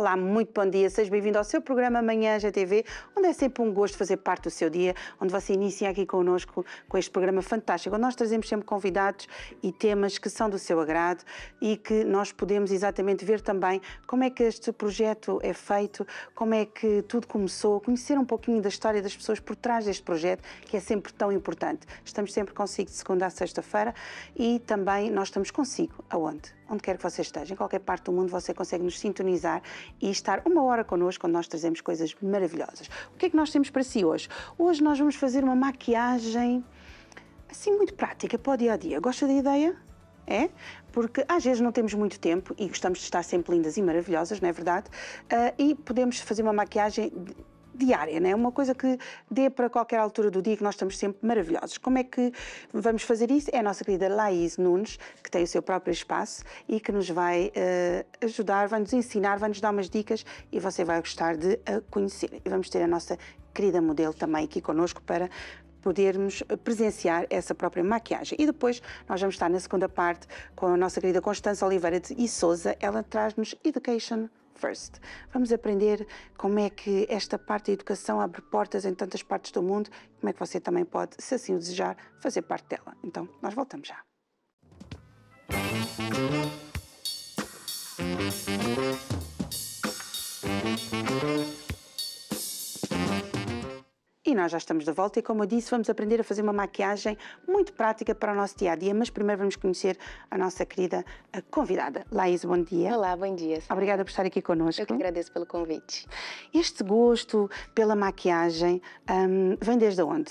Olá, muito bom dia, seja bem-vindo ao seu programa Manhã GTV, onde é sempre um gosto fazer parte do seu dia, onde você inicia aqui connosco com este programa fantástico, onde nós trazemos sempre convidados e temas que são do seu agrado e que nós podemos exatamente ver também como é que este projeto é feito, como é que tudo começou, conhecer um pouquinho da história das pessoas por trás deste projeto, que é sempre tão importante. Estamos sempre consigo de segunda a sexta-feira e também nós estamos consigo aonde? onde quer que você esteja, em qualquer parte do mundo, você consegue nos sintonizar e estar uma hora connosco quando nós trazemos coisas maravilhosas. O que é que nós temos para si hoje? Hoje nós vamos fazer uma maquiagem assim muito prática para o dia a dia. Gosta da ideia? É? Porque às vezes não temos muito tempo e gostamos de estar sempre lindas e maravilhosas, não é verdade? Uh, e podemos fazer uma maquiagem diária, né? uma coisa que dê para qualquer altura do dia que nós estamos sempre maravilhosos. Como é que vamos fazer isso? É a nossa querida Laís Nunes, que tem o seu próprio espaço e que nos vai uh, ajudar, vai nos ensinar, vai nos dar umas dicas e você vai gostar de a conhecer. E vamos ter a nossa querida modelo também aqui connosco para podermos presenciar essa própria maquiagem. E depois nós vamos estar na segunda parte com a nossa querida Constança Oliveira de Souza. Ela traz-nos Education First. Vamos aprender como é que esta parte da educação abre portas em tantas partes do mundo, como é que você também pode, se assim o desejar, fazer parte dela. Então, nós voltamos já. Música e nós já estamos de volta e, como eu disse, vamos aprender a fazer uma maquiagem muito prática para o nosso dia a dia. Mas primeiro vamos conhecer a nossa querida eh, convidada. Laís, bom dia. Olá, bom dia. Obrigada por estar aqui conosco. Eu que agradeço pelo convite. Este gosto pela maquiagem um, vem desde onde?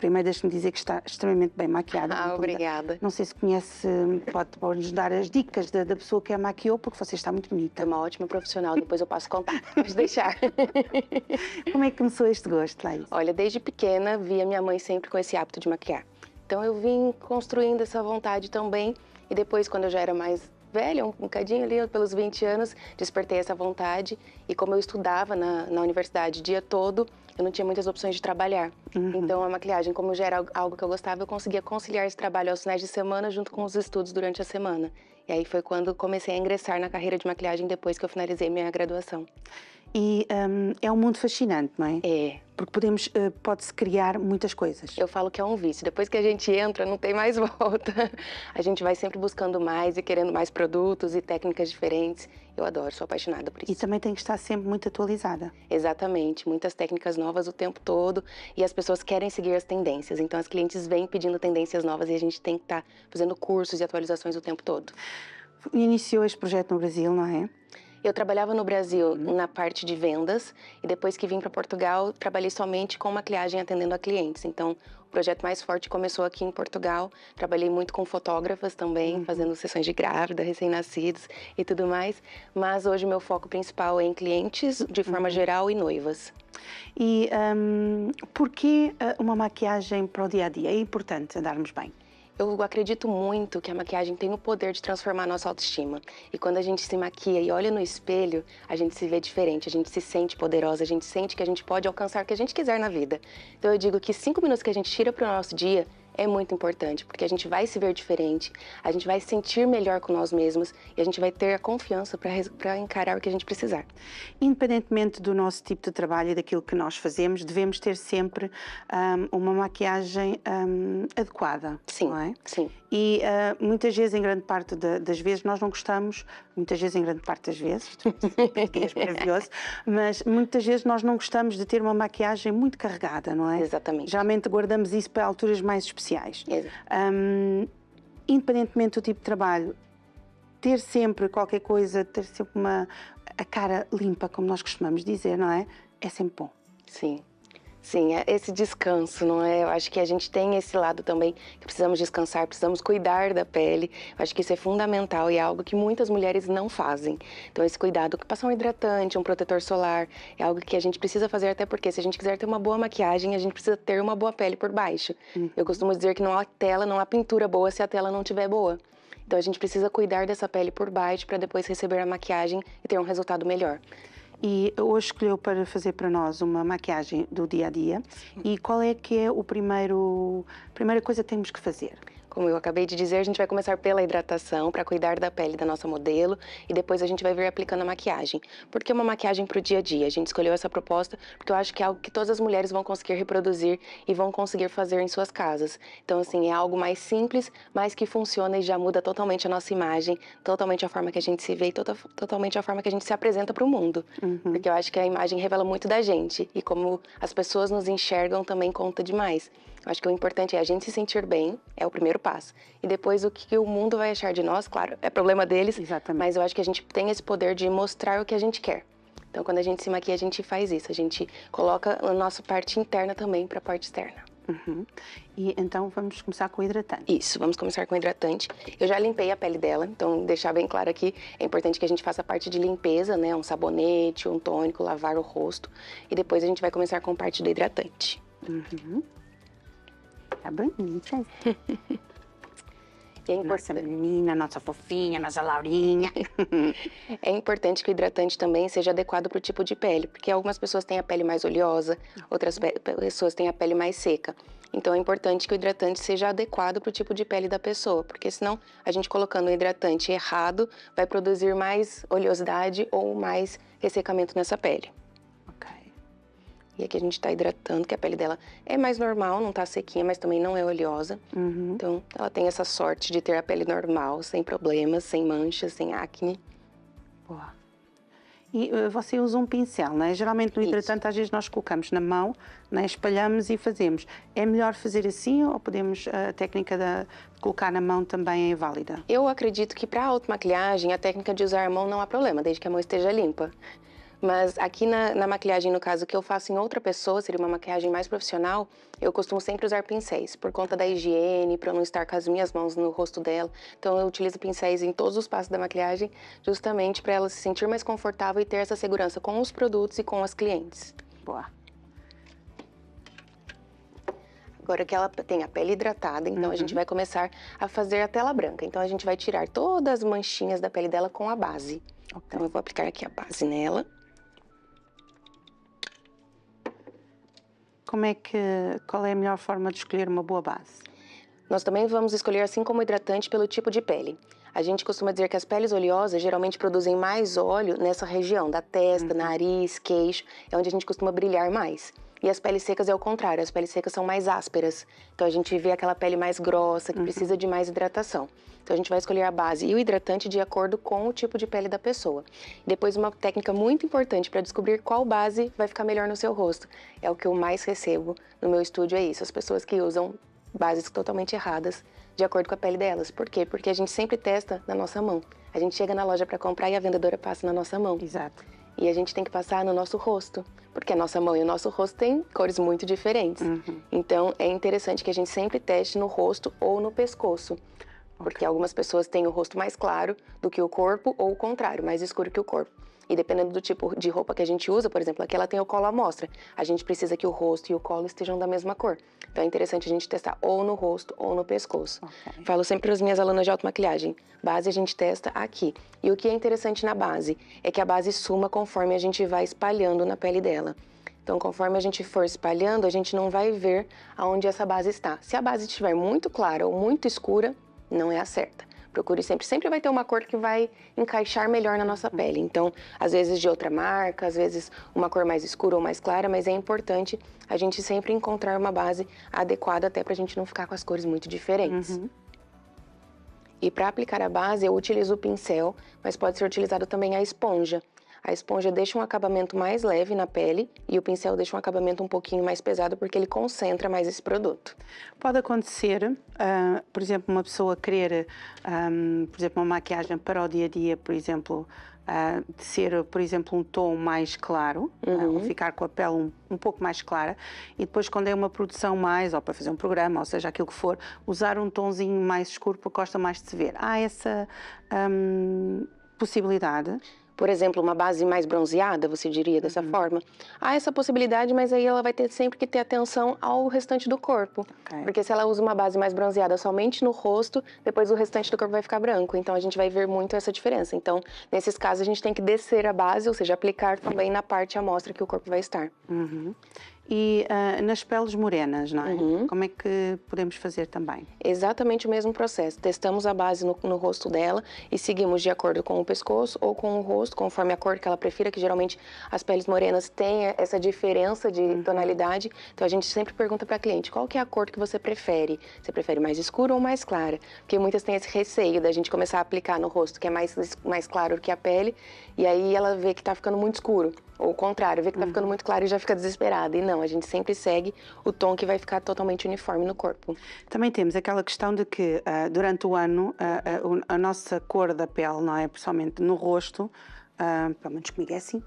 primeiro deixe-me dizer que está extremamente bem maquiada. Ah, obrigada. Não sei se conhece, pode, pode nos dar as dicas da, da, pessoa que a maquiou, porque você está muito bonita. É uma ótima profissional, depois eu passo contar. mas deixar. Como é que começou este gosto, Laís? Olha, desde pequena via minha mãe sempre com esse hábito de maquiar. Então eu vim construindo essa vontade também, e depois quando eu já era mais velha, um bocadinho ali, pelos 20 anos, despertei essa vontade. E como eu estudava na, na universidade o dia todo, eu não tinha muitas opções de trabalhar. Uhum. Então, é a maquiagem, como já era algo que eu gostava, eu conseguia conciliar esse trabalho aos finais de semana junto com os estudos durante a semana. E aí foi quando comecei a ingressar na carreira de maquiagem depois que eu finalizei minha graduação. E um, é um mundo fascinante, não é? É. Porque podemos, eh, pode-se criar muitas coisas. Eu falo que é um vício. Depois que a gente entra, não tem mais volta. A gente vai sempre buscando mais e querendo mais produtos e técnicas diferentes. Eu adoro, sou apaixonada por isso. E também tem que estar sempre muito atualizada. Exatamente. Muitas técnicas novas o tempo todo. E as pessoas querem seguir as tendências. Então, as clientes vêm pedindo tendências novas e a gente tem que estar fazendo cursos e atualizações o tempo todo. Iniciou este projeto no Brasil, não é? Eu trabalhava no Brasil uhum. na parte de vendas e depois que vim para Portugal, trabalhei somente com maquiagem atendendo a clientes. Então, o projeto mais forte começou aqui em Portugal. Trabalhei muito com fotógrafas também, uhum. fazendo sessões de grávida, recém-nascidos e tudo mais. Mas hoje meu foco principal é em clientes, de forma uhum. geral, e noivas. E um, por que eh, uma maquiagem para o dia a dia? É importante andarmos bem? Eu acredito muito que a maquiagem tem o poder de transformar a nossa autoestima. E quando a gente se maquia e olha no espelho, a gente se vê diferente, a gente se sente poderosa, a gente sente que a gente pode alcançar o que a gente quiser na vida. Então eu digo que cinco minutos que a gente tira para o nosso dia é muito importante, porque a gente vai se ver diferente, a gente vai se sentir melhor com nós mesmos e a gente vai ter a confiança para encarar o que a gente precisar. Independentemente do nosso tipo de trabalho e daquilo que nós fazemos, devemos ter sempre um, uma maquiagem um, adequada. Sim, é? sim. E uh, muitas vezes, em grande parte de, das vezes, nós não gostamos, muitas vezes, em grande parte das vezes, tipo, maravilhoso, assim, mas muitas vezes nós não gostamos de ter uma maquiagem muito carregada, não é? Exatamente. Geralmente guardamos isso para alturas mais especiais. Um, independentemente do tipo de trabalho, ter sempre qualquer coisa, ter sempre uma a cara limpa, como nós costumamos dizer, não é? É sempre bom. Sim. Sim, é esse descanso, não é? Eu acho que a gente tem esse lado também que precisamos descansar, precisamos cuidar da pele. Eu acho que isso é fundamental e é algo que muitas mulheres não fazem. Então, esse cuidado, passar um hidratante, um protetor solar, é algo que a gente precisa fazer até porque se a gente quiser ter uma boa maquiagem, a gente precisa ter uma boa pele por baixo. Uhum. Eu costumo dizer que não há tela, não há pintura boa se a tela não tiver boa. Então a gente precisa cuidar dessa pele por baixo para depois receber a maquiagem e ter um resultado melhor. E hoje escolheu para fazer para nós uma maquiagem do dia a dia. E qual é que é o primeiro primeira coisa que temos que fazer? Como eu acabei de dizer, a gente vai começar pela hidratação para cuidar da pele da nossa modelo e depois a gente vai vir aplicando a maquiagem. Por que uma maquiagem para o dia a dia? A gente escolheu essa proposta porque eu acho que é algo que todas as mulheres vão conseguir reproduzir e vão conseguir fazer em suas casas. Então, assim, é algo mais simples, mas que funciona e já muda totalmente a nossa imagem, totalmente a forma que a gente se vê e tota-, totalmente a forma que a gente se apresenta para o mundo. Uhum. Porque eu acho que a imagem revela muito da gente e como as pessoas nos enxergam também conta demais. Acho que o importante é a gente se sentir bem, é o primeiro passo. E depois o que o mundo vai achar de nós, claro, é problema deles. Exatamente. Mas eu acho que a gente tem esse poder de mostrar o que a gente quer. Então, quando a gente se maquia, a gente faz isso. A gente coloca a nossa parte interna também para a parte externa. Uhum. E então vamos começar com o hidratante. Isso, vamos começar com o hidratante. Eu já limpei a pele dela, então deixar bem claro aqui, é importante que a gente faça a parte de limpeza, né? Um sabonete, um tônico, lavar o rosto. E depois a gente vai começar com a parte do hidratante. Uhum. Tá bonita. É nossa menina, nossa fofinha, nossa Laurinha. é importante que o hidratante também seja adequado para o tipo de pele, porque algumas pessoas têm a pele mais oleosa, outras pessoas têm a pele mais seca. Então é importante que o hidratante seja adequado para o tipo de pele da pessoa, porque senão a gente colocando o hidratante errado vai produzir mais oleosidade ou mais ressecamento nessa pele. E aqui a gente tá hidratando, que a pele dela é mais normal, não tá sequinha, mas também não é oleosa. Uhum. Então, ela tem essa sorte de ter a pele normal, sem problemas, sem manchas, sem acne. Boa. E eh, você usa um pincel, né? Geralmente no hidratante, Isso. às vezes nós colocamos na mão, né? espalhamos e fazemos. É melhor fazer assim ou podemos eh, a técnica de colocar na mão também é válida? Eu acredito que para a automaquiagem a técnica de usar a mão não há problema, desde que a mão esteja limpa. Mas aqui na, na, maquiagem, no caso, que eu faço em outra pessoa, seria uma maquiagem mais profissional, eu costumo sempre usar pincéis, por conta da higiene, para não estar com as minhas mãos no rosto dela. Então eu utilizo pincéis em todos os passos da maquiagem, justamente para ela se sentir mais confortável e ter essa segurança com os produtos e com as clientes. Boa. Agora que ela tem a pele hidratada, então uhum. a gente uhum. vai começar a fazer a tela branca. Então a gente vai tirar todas as manchinhas da pele dela com a base. Então, okay. Então eu vou aplicar aqui a base nela. como é que, qual é a melhor forma de escolher uma boa base? Nós também vamos escolher assim como hidratante pelo tipo de pele. A gente costuma dizer que as peles oleosas geralmente produzem mais óleo nessa região da testa, uhum. nariz, queixo, é onde a gente costuma brilhar mais. E as peles secas é o contrário, as peles secas são mais ásperas. Então a gente vê aquela pele mais grossa, que uhum. precisa de mais hidratação. Então a gente vai escolher a base e o hidratante de acordo com o tipo de pele da pessoa. Depois uma técnica muito importante para descobrir qual base vai ficar melhor no seu rosto. É o que eu mais recebo no meu estúdio é isso, as pessoas que usam bases totalmente erradas de acordo com a pele delas. Por quê? Porque a gente sempre testa na nossa mão. A gente chega na loja para comprar e a vendedora passa na nossa mão. Exato. E a gente tem que passar no nosso rosto, porque a nossa mão e o nosso rosto têm cores muito diferentes. Uhum. Então é interessante que a gente sempre teste no rosto ou no pescoço. Porque okay. algumas pessoas têm o rosto mais claro do que o corpo ou o contrário, mais escuro que o corpo. E dependendo do tipo de roupa que a gente usa, por exemplo, aqui ela tem o colo à mostra. A gente precisa que o rosto e o colo estejam da mesma cor. Então é interessante a gente testar ou no rosto ou no pescoço. Okay. Falo sempre para as minhas alunas de automaquiagem, base a gente testa aqui. E o que é interessante na base é que a base suma conforme a gente vai espalhando na pele dela. Então, conforme a gente for espalhando, a gente não vai ver aonde essa base está. Se a base estiver muito clara ou muito escura, não é a certa. Procure sempre, sempre vai ter uma cor que vai encaixar melhor na nossa pele. Então, às vezes de outra marca, às vezes uma cor mais escura ou mais clara, mas é importante a gente sempre encontrar uma base adequada até para a gente não ficar com as cores muito diferentes. Uhum. E para aplicar a base, eu utilizo o pincel, mas pode ser utilizado também a esponja. A esponja deixa um acabamento mais leve na pele e o pincel deixa um acabamento um pouquinho mais pesado porque ele concentra mais esse produto. Pode acontecer, uh, por exemplo, uma pessoa querer, um, ah, por exemplo, uma maquiagem para o dia a dia, por exemplo, Uh, de ser, por exemplo, um tom mais claro, uhum. uh, ficar com a pele um, um, pouco mais clara, e depois, quando é uma produção mais, ou para fazer um programa, ou seja, aquilo que for, usar um tonzinho mais escuro porque gosta mais de se ver. Há essa um, possibilidade por exemplo, uma base mais bronzeada, você diria dessa uhum. forma, há essa possibilidade, mas aí ela vai ter sempre que ter atenção ao restante do corpo. Okay. Porque se ela usa uma base mais bronzeada somente no rosto, depois o restante do corpo vai ficar branco. Então a gente vai ver muito essa diferença. Então, nesses casos, a gente tem que descer a base, ou seja, aplicar também na parte amostra que o corpo vai estar. Uhum e uh, nas peles morenas, não é? Uhum. Como é que podemos fazer também? Exatamente o mesmo processo. Testamos a base no, no, rosto dela e seguimos de acordo com o pescoço ou com o rosto, conforme a cor que ela prefira, que geralmente as peles morenas têm essa diferença de uhum. tonalidade. Então a gente sempre pergunta para a cliente qual que é a cor que você prefere. Você prefere mais escura ou mais clara? Porque muitas têm esse receio da gente começar a aplicar no rosto que é mais, mais claro que a pele e aí ela vê que está ficando muito escuro. Ou o contrário, vê que tá ficando uhum. muito claro e já fica desesperada. E não, a gente sempre segue o tom que vai ficar totalmente uniforme no corpo. Também temos aquela questão de que uh, durante o ano uh, ah, a, ah, a nossa cor da pele, não é? Principalmente no rosto, ah, pelo menos comigo é assim,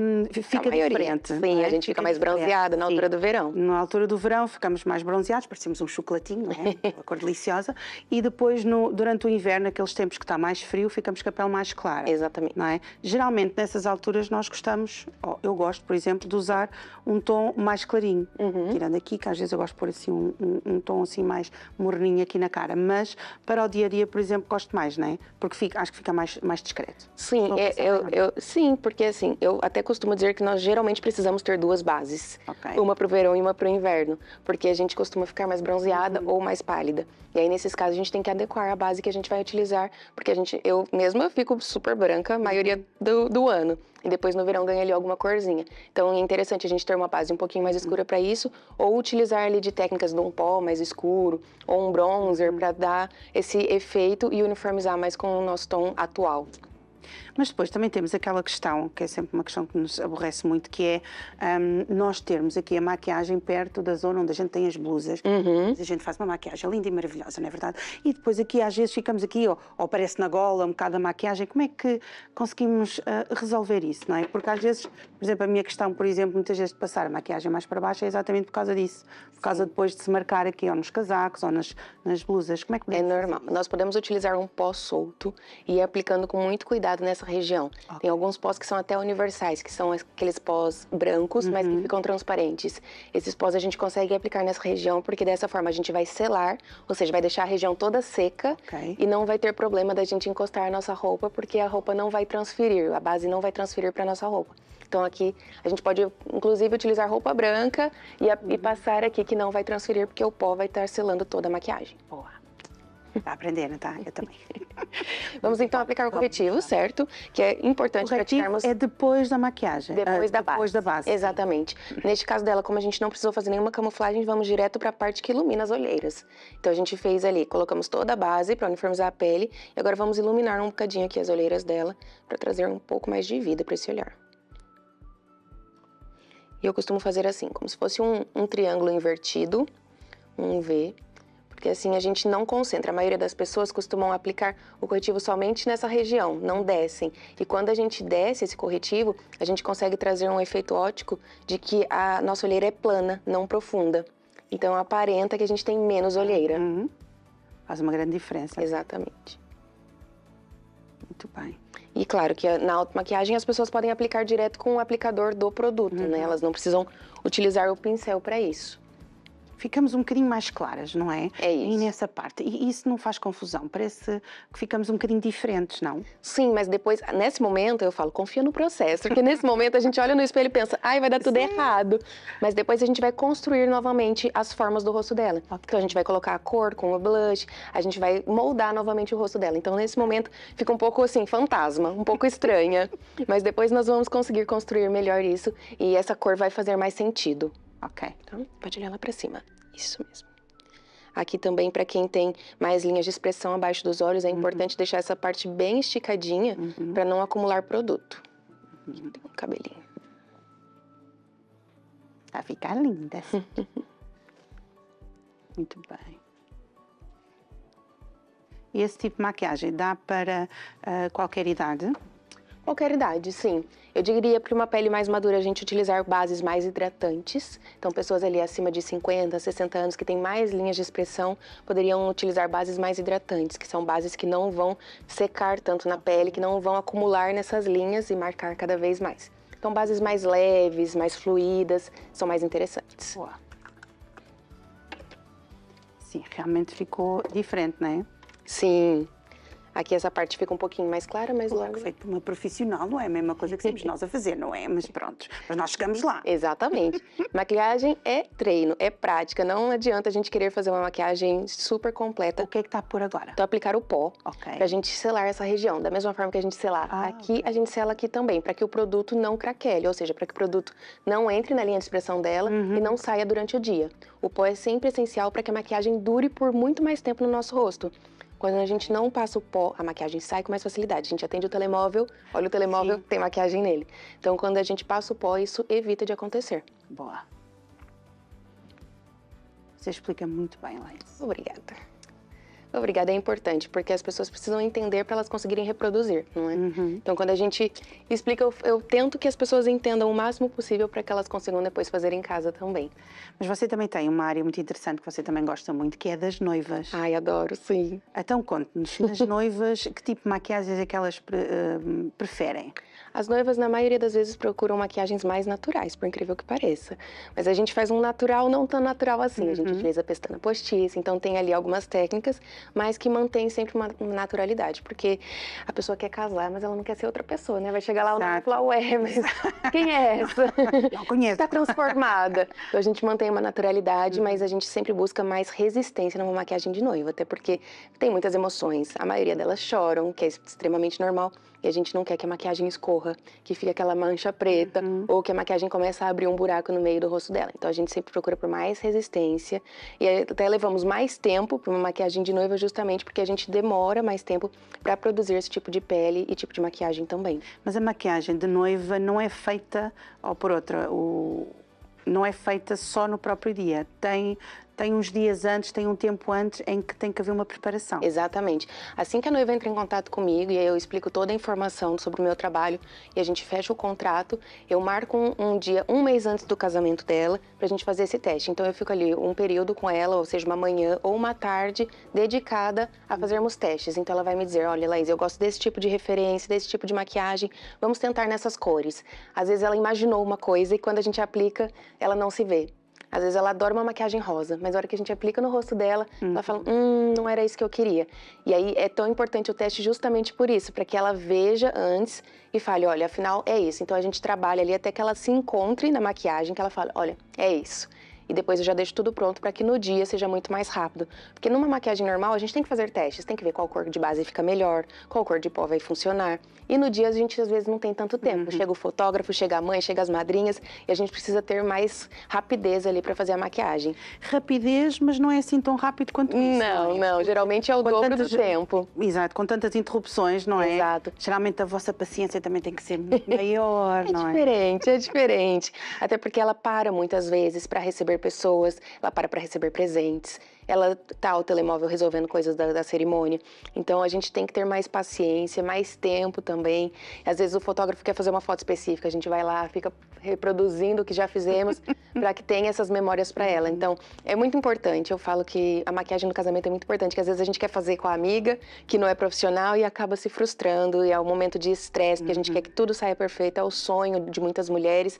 um, é fica a diferente. Sim, é? a gente fica, fica mais bronzeada na altura Sim. do verão. Na altura do verão ficamos mais bronzeados, parecemos um chocolatinho, não é? Uma cor deliciosa. E depois, no, durante o inverno, aqueles tempos que está mais frio, ficamos com a pele mais clara. Exatamente. Não é? Geralmente, nessas alturas, nós gostamos, oh, eu gosto, por exemplo, de usar um tom mais clarinho. Uhum. Tirando aqui, que às vezes eu gosto de pôr assim um, um, um, tom assim mais morninho aqui na cara. Mas para o dia a dia, por exemplo, gosto mais, não é? Porque fica, acho que fica mais, mais discreto. Sim, é, eu, tá. eu, sim, porque assim, eu até costumo dizer que nós geralmente precisamos ter duas bases. Okay. Uma para o verão e uma para o inverno. Porque a gente costuma ficar mais bronzeada uhum. ou mais pálida. E aí, nesses casos, a gente tem que adequar a base que a gente vai utilizar. Porque a gente, eu mesma fico super branca a maioria uhum. do, do ano. E depois no verão ganha ali alguma corzinha. Então é interessante a gente ter uma base um pouquinho mais escura para isso, ou utilizar ali de técnicas de um pó mais escuro, ou um bronzer uhum. para dar esse efeito e uniformizar mais com o nosso tom atual. Mas depois também temos aquela questão, que é sempre uma questão que nos aborrece muito, que é um, nós termos aqui a maquiagem perto da zona onde a gente tem as blusas. Uhum. A gente faz uma maquiagem linda e maravilhosa, não é verdade? E depois aqui às vezes ficamos aqui, ou, ou aparece na gola um bocado a maquiagem. Como é que conseguimos uh, resolver isso, não é? Porque às vezes por exemplo, a minha questão, por exemplo, muitas vezes de passar a maquiagem mais para baixo é exatamente por causa disso. Por causa depois de se marcar aqui ou nos casacos ou nas, nas blusas. Como é que É normal. Nós podemos utilizar um pó solto e ir aplicando com muito cuidado nessa região. Okay. Tem alguns pós que são até universais, que são aqueles pós brancos, uhum. mas que uhum. ficam transparentes. Esses pós a gente consegue aplicar nessa região porque dessa forma a gente vai selar, ou seja, vai deixar a região toda seca okay. e não vai ter problema da gente encostar a nossa roupa porque a roupa não vai transferir, a base não vai transferir para nossa roupa. Então aqui a gente pode, inclusive, utilizar roupa branca e, a, e uhum. passar aqui que não vai transferir porque o pó vai estar selando toda a maquiagem. Boa. Tá aprendendo, tá? Eu também. Vamos então aplicar o corretivo, certo? Que é importante corretivo praticarmos. É depois da maquiagem. É, depois é, da base. Depois da base. Exatamente. Uhum. Neste caso dela, como a gente não precisou fazer nenhuma camuflagem, vamos direto para a parte que ilumina as olheiras. Então a gente fez ali, colocamos toda a base para uniformizar a pele e agora vamos iluminar um bocadinho aqui as olheiras dela para trazer um pouco mais de vida para esse olhar. E eu costumo fazer assim, como se fosse um, um triângulo invertido, um V, porque assim a gente não concentra. A maioria das pessoas costumam aplicar o corretivo somente nessa região, não descem. E quando a gente desce esse corretivo, a gente consegue trazer um efeito óptico de que a nossa olheira é plana, não profunda. Então aparenta que a gente tem menos olheira. Uhum. Faz uma grande diferença. Exatamente. Muito bem. E claro que eh, na automaquiagem as pessoas podem aplicar direto com o aplicador do produto, né? uhum. né? Elas não precisam utilizar o pincel para isso ficamos um bocadinho mais claras, não é? É isso. E nessa parte. E isso não faz confusão, parece que ficamos um bocadinho diferentes, não? Sim, mas depois, nesse momento, eu falo, confia no processo, porque nesse momento a gente olha no espelho e pensa, ai, vai dar tudo Sim. errado. Mas depois a gente vai construir novamente as formas do rosto dela. Okay. Então a gente vai colocar a cor com o blush, a gente vai moldar novamente o rosto dela. Então nesse momento fica um pouco assim, fantasma, um pouco estranha. mas depois nós vamos conseguir construir melhor isso e essa cor vai fazer mais sentido. Ok. Então, pode olhar lá pra cima. Isso mesmo. Aqui também, para quem tem mais linhas de expressão abaixo dos olhos, é uhum. importante uhum. deixar essa parte bem esticadinha uhum. para não acumular produto. Aqui uhum. tem um cabelinho. Vai tá, ficar linda. Muito bem. E esse tipo de maquiagem dá para uh, qualquer idade? Qualquer idade, sim. Eu diria para uma pele mais madura a gente utilizar bases mais hidratantes. Então, pessoas ali acima de 50, 60 anos que têm mais linhas de expressão poderiam utilizar bases mais hidratantes, que são bases que não vão secar tanto na pele, que não vão acumular nessas linhas e marcar cada vez mais. Então, bases mais leves, mais fluídas, são mais interessantes. Boa. Sim, realmente ficou diferente, né? Sim. Aqui essa parte fica um pouquinho mais clara, mas claro, logo. Feito por uma profissional, não é a mesma coisa que sempre nós a fazer, não é? Mas pronto, mas nós chegamos lá. Exatamente. maquiagem é treino, é prática. Não adianta a gente querer fazer uma maquiagem super completa. O que é que tá por agora? Então aplicar o pó. Ok. Pra gente selar essa região. Da mesma forma que a gente selar ah, aqui, okay. a gente sela aqui também, para que o produto não craquele, ou seja, para que o produto não entre na linha de expressão dela uhum. e não saia durante o dia. O pó é sempre essencial para que a maquiagem dure por muito mais tempo no nosso rosto. Quando a gente não passa o pó, a maquiagem sai com mais facilidade. A gente atende o telemóvel, olha o telemóvel, Sim. tem maquiagem nele. Então, quando a gente passa o pó, isso evita de acontecer. Boa. Você explica muito bem, Laís. Obrigada. Obrigada é importante, porque as pessoas precisam entender para elas conseguirem reproduzir, não é? Uhum. Então, quando a gente explica, eu, eu, tento que as pessoas entendam o máximo possível para que elas consigam depois fazer em casa também. Mas você também tem uma área muito interessante que você também gosta muito, que é das noivas. Ai, adoro, sim. Então, conte-nos, nas noivas, que tipo de maquiagens é que elas pre, uh, preferem? As noivas, na maioria das vezes, procuram maquiagens mais naturais, por incrível que pareça. Mas a gente faz um natural não tão natural assim. Uhum. A gente utiliza uhum. pestana postiça, então tem ali algumas técnicas, mas que mantém sempre uma naturalidade. Porque a pessoa quer casar, mas ela não quer ser outra pessoa, né? Vai chegar lá e falar, ué, mas quem é essa? Não conheço. Está transformada. Então a gente mantém uma naturalidade, uhum. mas a gente sempre busca mais resistência numa maquiagem de noiva. Até porque tem muitas emoções. A maioria delas choram, que é extremamente normal e a gente não quer que a maquiagem escorra, que fique aquela mancha preta uhum. ou que a maquiagem comece a abrir um buraco no meio do rosto dela. Então a gente sempre procura por mais resistência e até levamos mais tempo para uma maquiagem de noiva justamente porque a gente demora mais tempo para produzir esse tipo de pele e tipo de maquiagem também. Mas a maquiagem de noiva não é feita ou por outra, o não é feita só no próprio dia. Tem tem uns dias antes, tem um tempo antes em que tem que haver uma preparação. Exatamente. Assim que a noiva entra em contato comigo e eu explico toda a informação sobre o meu trabalho e a gente fecha o contrato, eu marco um, um dia, um mês antes do casamento dela, para a gente fazer esse teste. Então eu fico ali um período com ela, ou seja, uma manhã ou uma tarde dedicada a fazermos testes. Então ela vai me dizer: olha, Laís, eu gosto desse tipo de referência, desse tipo de maquiagem, vamos tentar nessas cores. Às vezes ela imaginou uma coisa e quando a gente aplica, ela não se vê. Às vezes ela adora uma maquiagem rosa, mas na hora que a gente aplica no rosto dela, ela uhum. fala, hum, não era isso que eu queria. E aí é tão importante o teste justamente por isso, para que ela veja antes e fale, olha, afinal é isso. Então a gente trabalha ali até que ela se encontre na maquiagem, que ela fala, olha, é isso e depois eu já deixo tudo pronto para que no dia seja muito mais rápido. Porque numa maquiagem normal a gente tem que fazer testes, tem que ver qual cor de base fica melhor, qual cor de pó vai funcionar. E no dia a gente às vezes não tem tanto tempo. Uhum. Chega o fotógrafo, chega a mãe, chega as madrinhas e a gente precisa ter mais rapidez ali para fazer a maquiagem. Rapidez, mas não é assim tão rápido quanto isso. Não, é? não, geralmente é o com dobro tantas... do tempo. Exato, com tantas interrupções, não é? Exato. Geralmente a vossa paciência também tem que ser maior, é não é? É diferente, é diferente. Até porque ela para muitas vezes para receber receber pessoas, ela para para receber presentes, ela tá o telemóvel resolvendo coisas da, da, cerimônia. Então a gente tem que ter mais paciência, mais tempo também. Às vezes o fotógrafo quer fazer uma foto específica, a gente vai lá, fica reproduzindo o que já fizemos para que tenha essas memórias para ela. Uhum. Então é muito importante. Eu falo que a maquiagem no casamento é muito importante, que às vezes a gente quer fazer com a amiga que não é profissional e acaba se frustrando e é um momento de estresse, que a gente quer uhum. que tudo saia perfeito, é o sonho de muitas mulheres.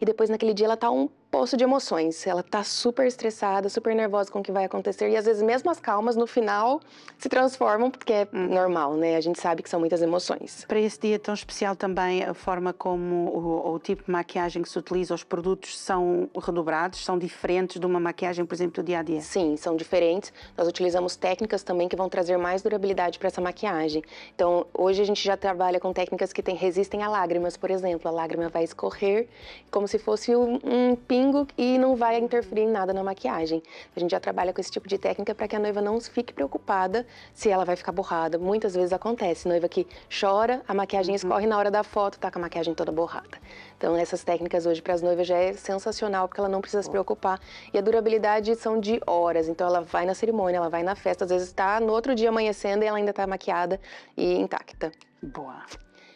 E depois naquele dia ela tá um poço de emoções. Ela tá super estressada, super nervosa com o que vai acontecer e às vezes mesmo as calmas no final se transformam, porque é normal, né? A gente sabe que são muitas emoções. Para esse dia tão especial também a forma como o, o tipo de maquiagem que se utiliza, os produtos são redobrados, são diferentes de uma maquiagem, por exemplo, do dia a dia? Sim, são diferentes. Nós utilizamos técnicas também que vão trazer mais durabilidade para essa maquiagem. Então, hoje a gente já trabalha com técnicas que tem, resistem a lágrimas, por exemplo. A lágrima vai escorrer como se fosse um, um pin pingo e não vai interferir em nada na maquiagem. A gente já trabalha com esse tipo de técnica para que a noiva não fique preocupada se ela vai ficar borrada. Muitas vezes acontece, noiva que chora, a maquiagem uhum. escorre na hora da foto, tá com a maquiagem toda borrada. Então essas técnicas hoje para as noivas já é sensacional porque ela não precisa se preocupar e a durabilidade são de horas. Então ela vai na cerimônia, ela vai na festa, às vezes está no outro dia amanhecendo e ela ainda está maquiada e intacta. Boa.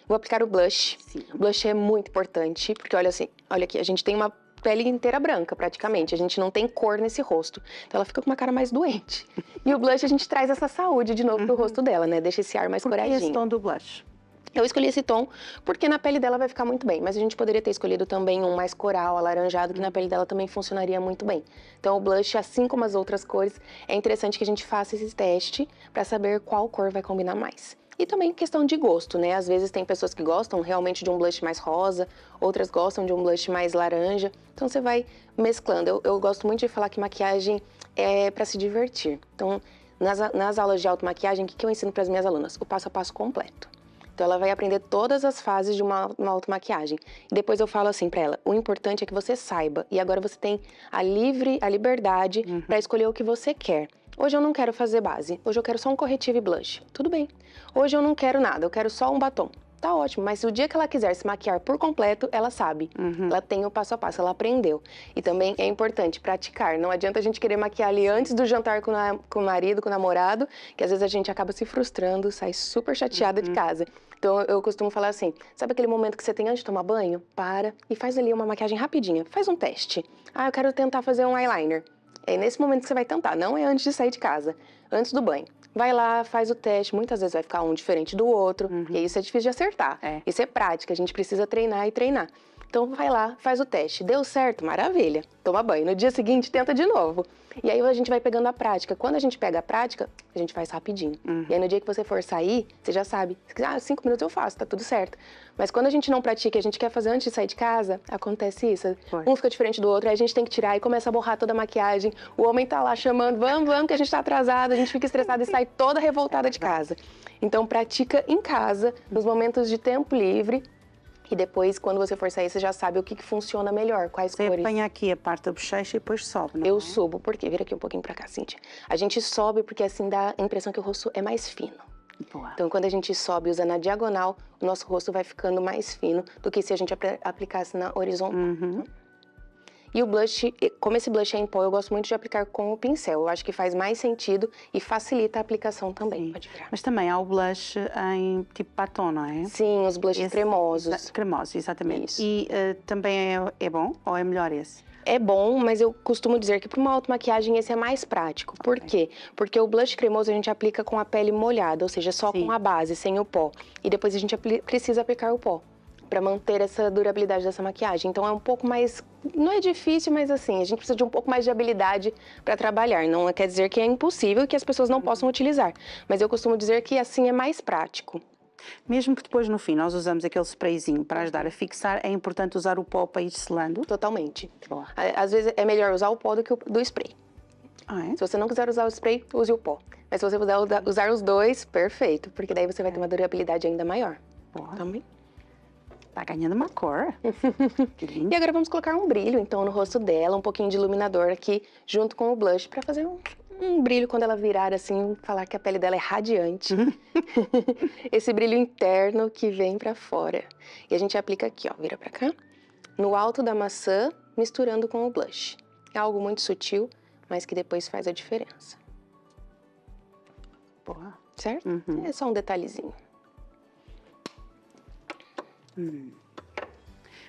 Vou aplicar o blush. Sim. Blush é muito importante, porque olha assim, olha aqui, a gente tem uma pele inteira branca, praticamente. A gente não tem cor nesse rosto. Então ela fica com uma cara mais doente. E o blush a gente traz essa saúde de novo uhum. pro rosto dela, né? Deixa esse ar mais Por coradinho. Que esse tom do blush? Eu escolhi esse tom porque na pele dela vai ficar muito bem, mas a gente poderia ter escolhido também um mais coral, alaranjado, que na pele dela também funcionaria muito bem. Então o blush, assim como as outras cores, é interessante que a gente faça esse teste para saber qual cor vai combinar mais. E também questão de gosto, né? Às vezes tem pessoas que gostam realmente de um blush mais rosa, outras gostam de um blush mais laranja. Então você vai mesclando. Eu, eu gosto muito de falar que maquiagem é para se divertir. Então, nas, nas aulas de automaquiagem, o que, que eu ensino para as minhas alunas? O passo a passo completo. Então ela vai aprender todas as fases de uma, uma automaquiagem. E depois eu falo assim para ela: o importante é que você saiba. E agora você tem a livre, a liberdade uhum. para escolher o que você quer. Hoje eu não quero fazer base, hoje eu quero só um corretivo e blush. Tudo bem. Hoje eu não quero nada, eu quero só um batom tá ótimo. Mas se o dia que ela quiser se maquiar por completo, ela sabe. Uhum. Ela tem o passo a passo, ela aprendeu. E também é importante praticar. Não adianta a gente querer maquiar ali antes do jantar com, na, com o marido, com o namorado, que às vezes a gente acaba se frustrando, sai super chateada uhum. de casa. Então eu costumo falar assim: sabe aquele momento que você tem antes de tomar banho? Para e faz ali uma maquiagem rapidinha. Faz um teste. Ah, eu quero tentar fazer um eyeliner. É nesse momento que você vai tentar, não é antes de sair de casa, antes do banho. Vai lá, faz o teste, muitas vezes vai ficar um diferente do outro, uhum. e isso é difícil de acertar. É. Isso é prática, a gente precisa treinar e treinar. Então vai lá, faz o teste. Deu certo? Maravilha. Toma banho. No dia seguinte, tenta de novo. E aí a gente vai pegando a prática. Quando a gente pega a prática, a gente faz rapidinho. Uhum. E aí no dia que você for sair, você já sabe. Ah, cinco minutos eu faço, tá tudo certo. Mas quando a gente não pratica e a gente quer fazer antes de sair de casa, acontece isso. Foi. Um fica diferente do outro, aí a gente tem que tirar e começa a borrar toda a maquiagem. O homem tá lá chamando, vamos, vamos, que a gente tá atrasado, a gente fica estressada e sai toda revoltada de casa. Então pratica em casa, nos momentos de tempo livre, e depois, quando você for sair, você já sabe o que, que funciona melhor, quais você cores. Você apanha aqui a parte da bochecha e depois sobe, não Eu é? subo, porque vira aqui um pouquinho pra cá, Cintia. A gente sobe porque assim dá a impressão que o rosto é mais fino. Boa. Então, quando a gente sobe usando usa na diagonal, o nosso rosto vai ficando mais fino do que se a gente apl aplicasse na horizontal. Uhum. E o blush, como esse blush é em pó, eu gosto muito de aplicar com o pincel. Eu acho que faz mais sentido e facilita a aplicação também. Mas também há o blush em tipo batom, não é? Sim, os blushes esse, cremosos. Cremosos, exatamente. Isso. E uh, também é, é bom ou é melhor esse? é bom, mas eu costumo dizer que para uma automaquiagem esse é mais prático. Okay. Por quê? Porque o blush cremoso a gente aplica com a pele molhada, ou seja, só Sim. com a base, sem o pó. E depois a gente apl precisa aplicar o pó para manter essa durabilidade dessa maquiagem. Então é um pouco mais não é difícil, mas assim, a gente precisa de um pouco mais de habilidade para trabalhar. Não quer dizer que é impossível que as pessoas não possam utilizar, mas eu costumo dizer que assim é mais prático. Mesmo que depois no fim nós usamos aquele sprayzinho para ajudar a fixar, é importante usar o pó para ir selando? Totalmente. Boa. Às vezes é melhor usar o pó do que o do spray. Ah, é? Se você não quiser usar o spray, use o pó. Mas se você puder usar os dois, perfeito, porque daí você vai ter uma durabilidade ainda maior. Boa. Também. Tá ganhando uma cor. que lindo. E agora vamos colocar um brilho, então, no rosto dela, um pouquinho de iluminador aqui, junto com o blush, para fazer um, um brilho quando ela virar assim, falar que a pele dela é radiante. Esse brilho interno que vem para fora. E a gente aplica aqui, ó, vira para cá, no alto da maçã, misturando com o blush. É algo muito sutil, mas que depois faz a diferença. Boa. Certo? Uhum. É só um detalhezinho.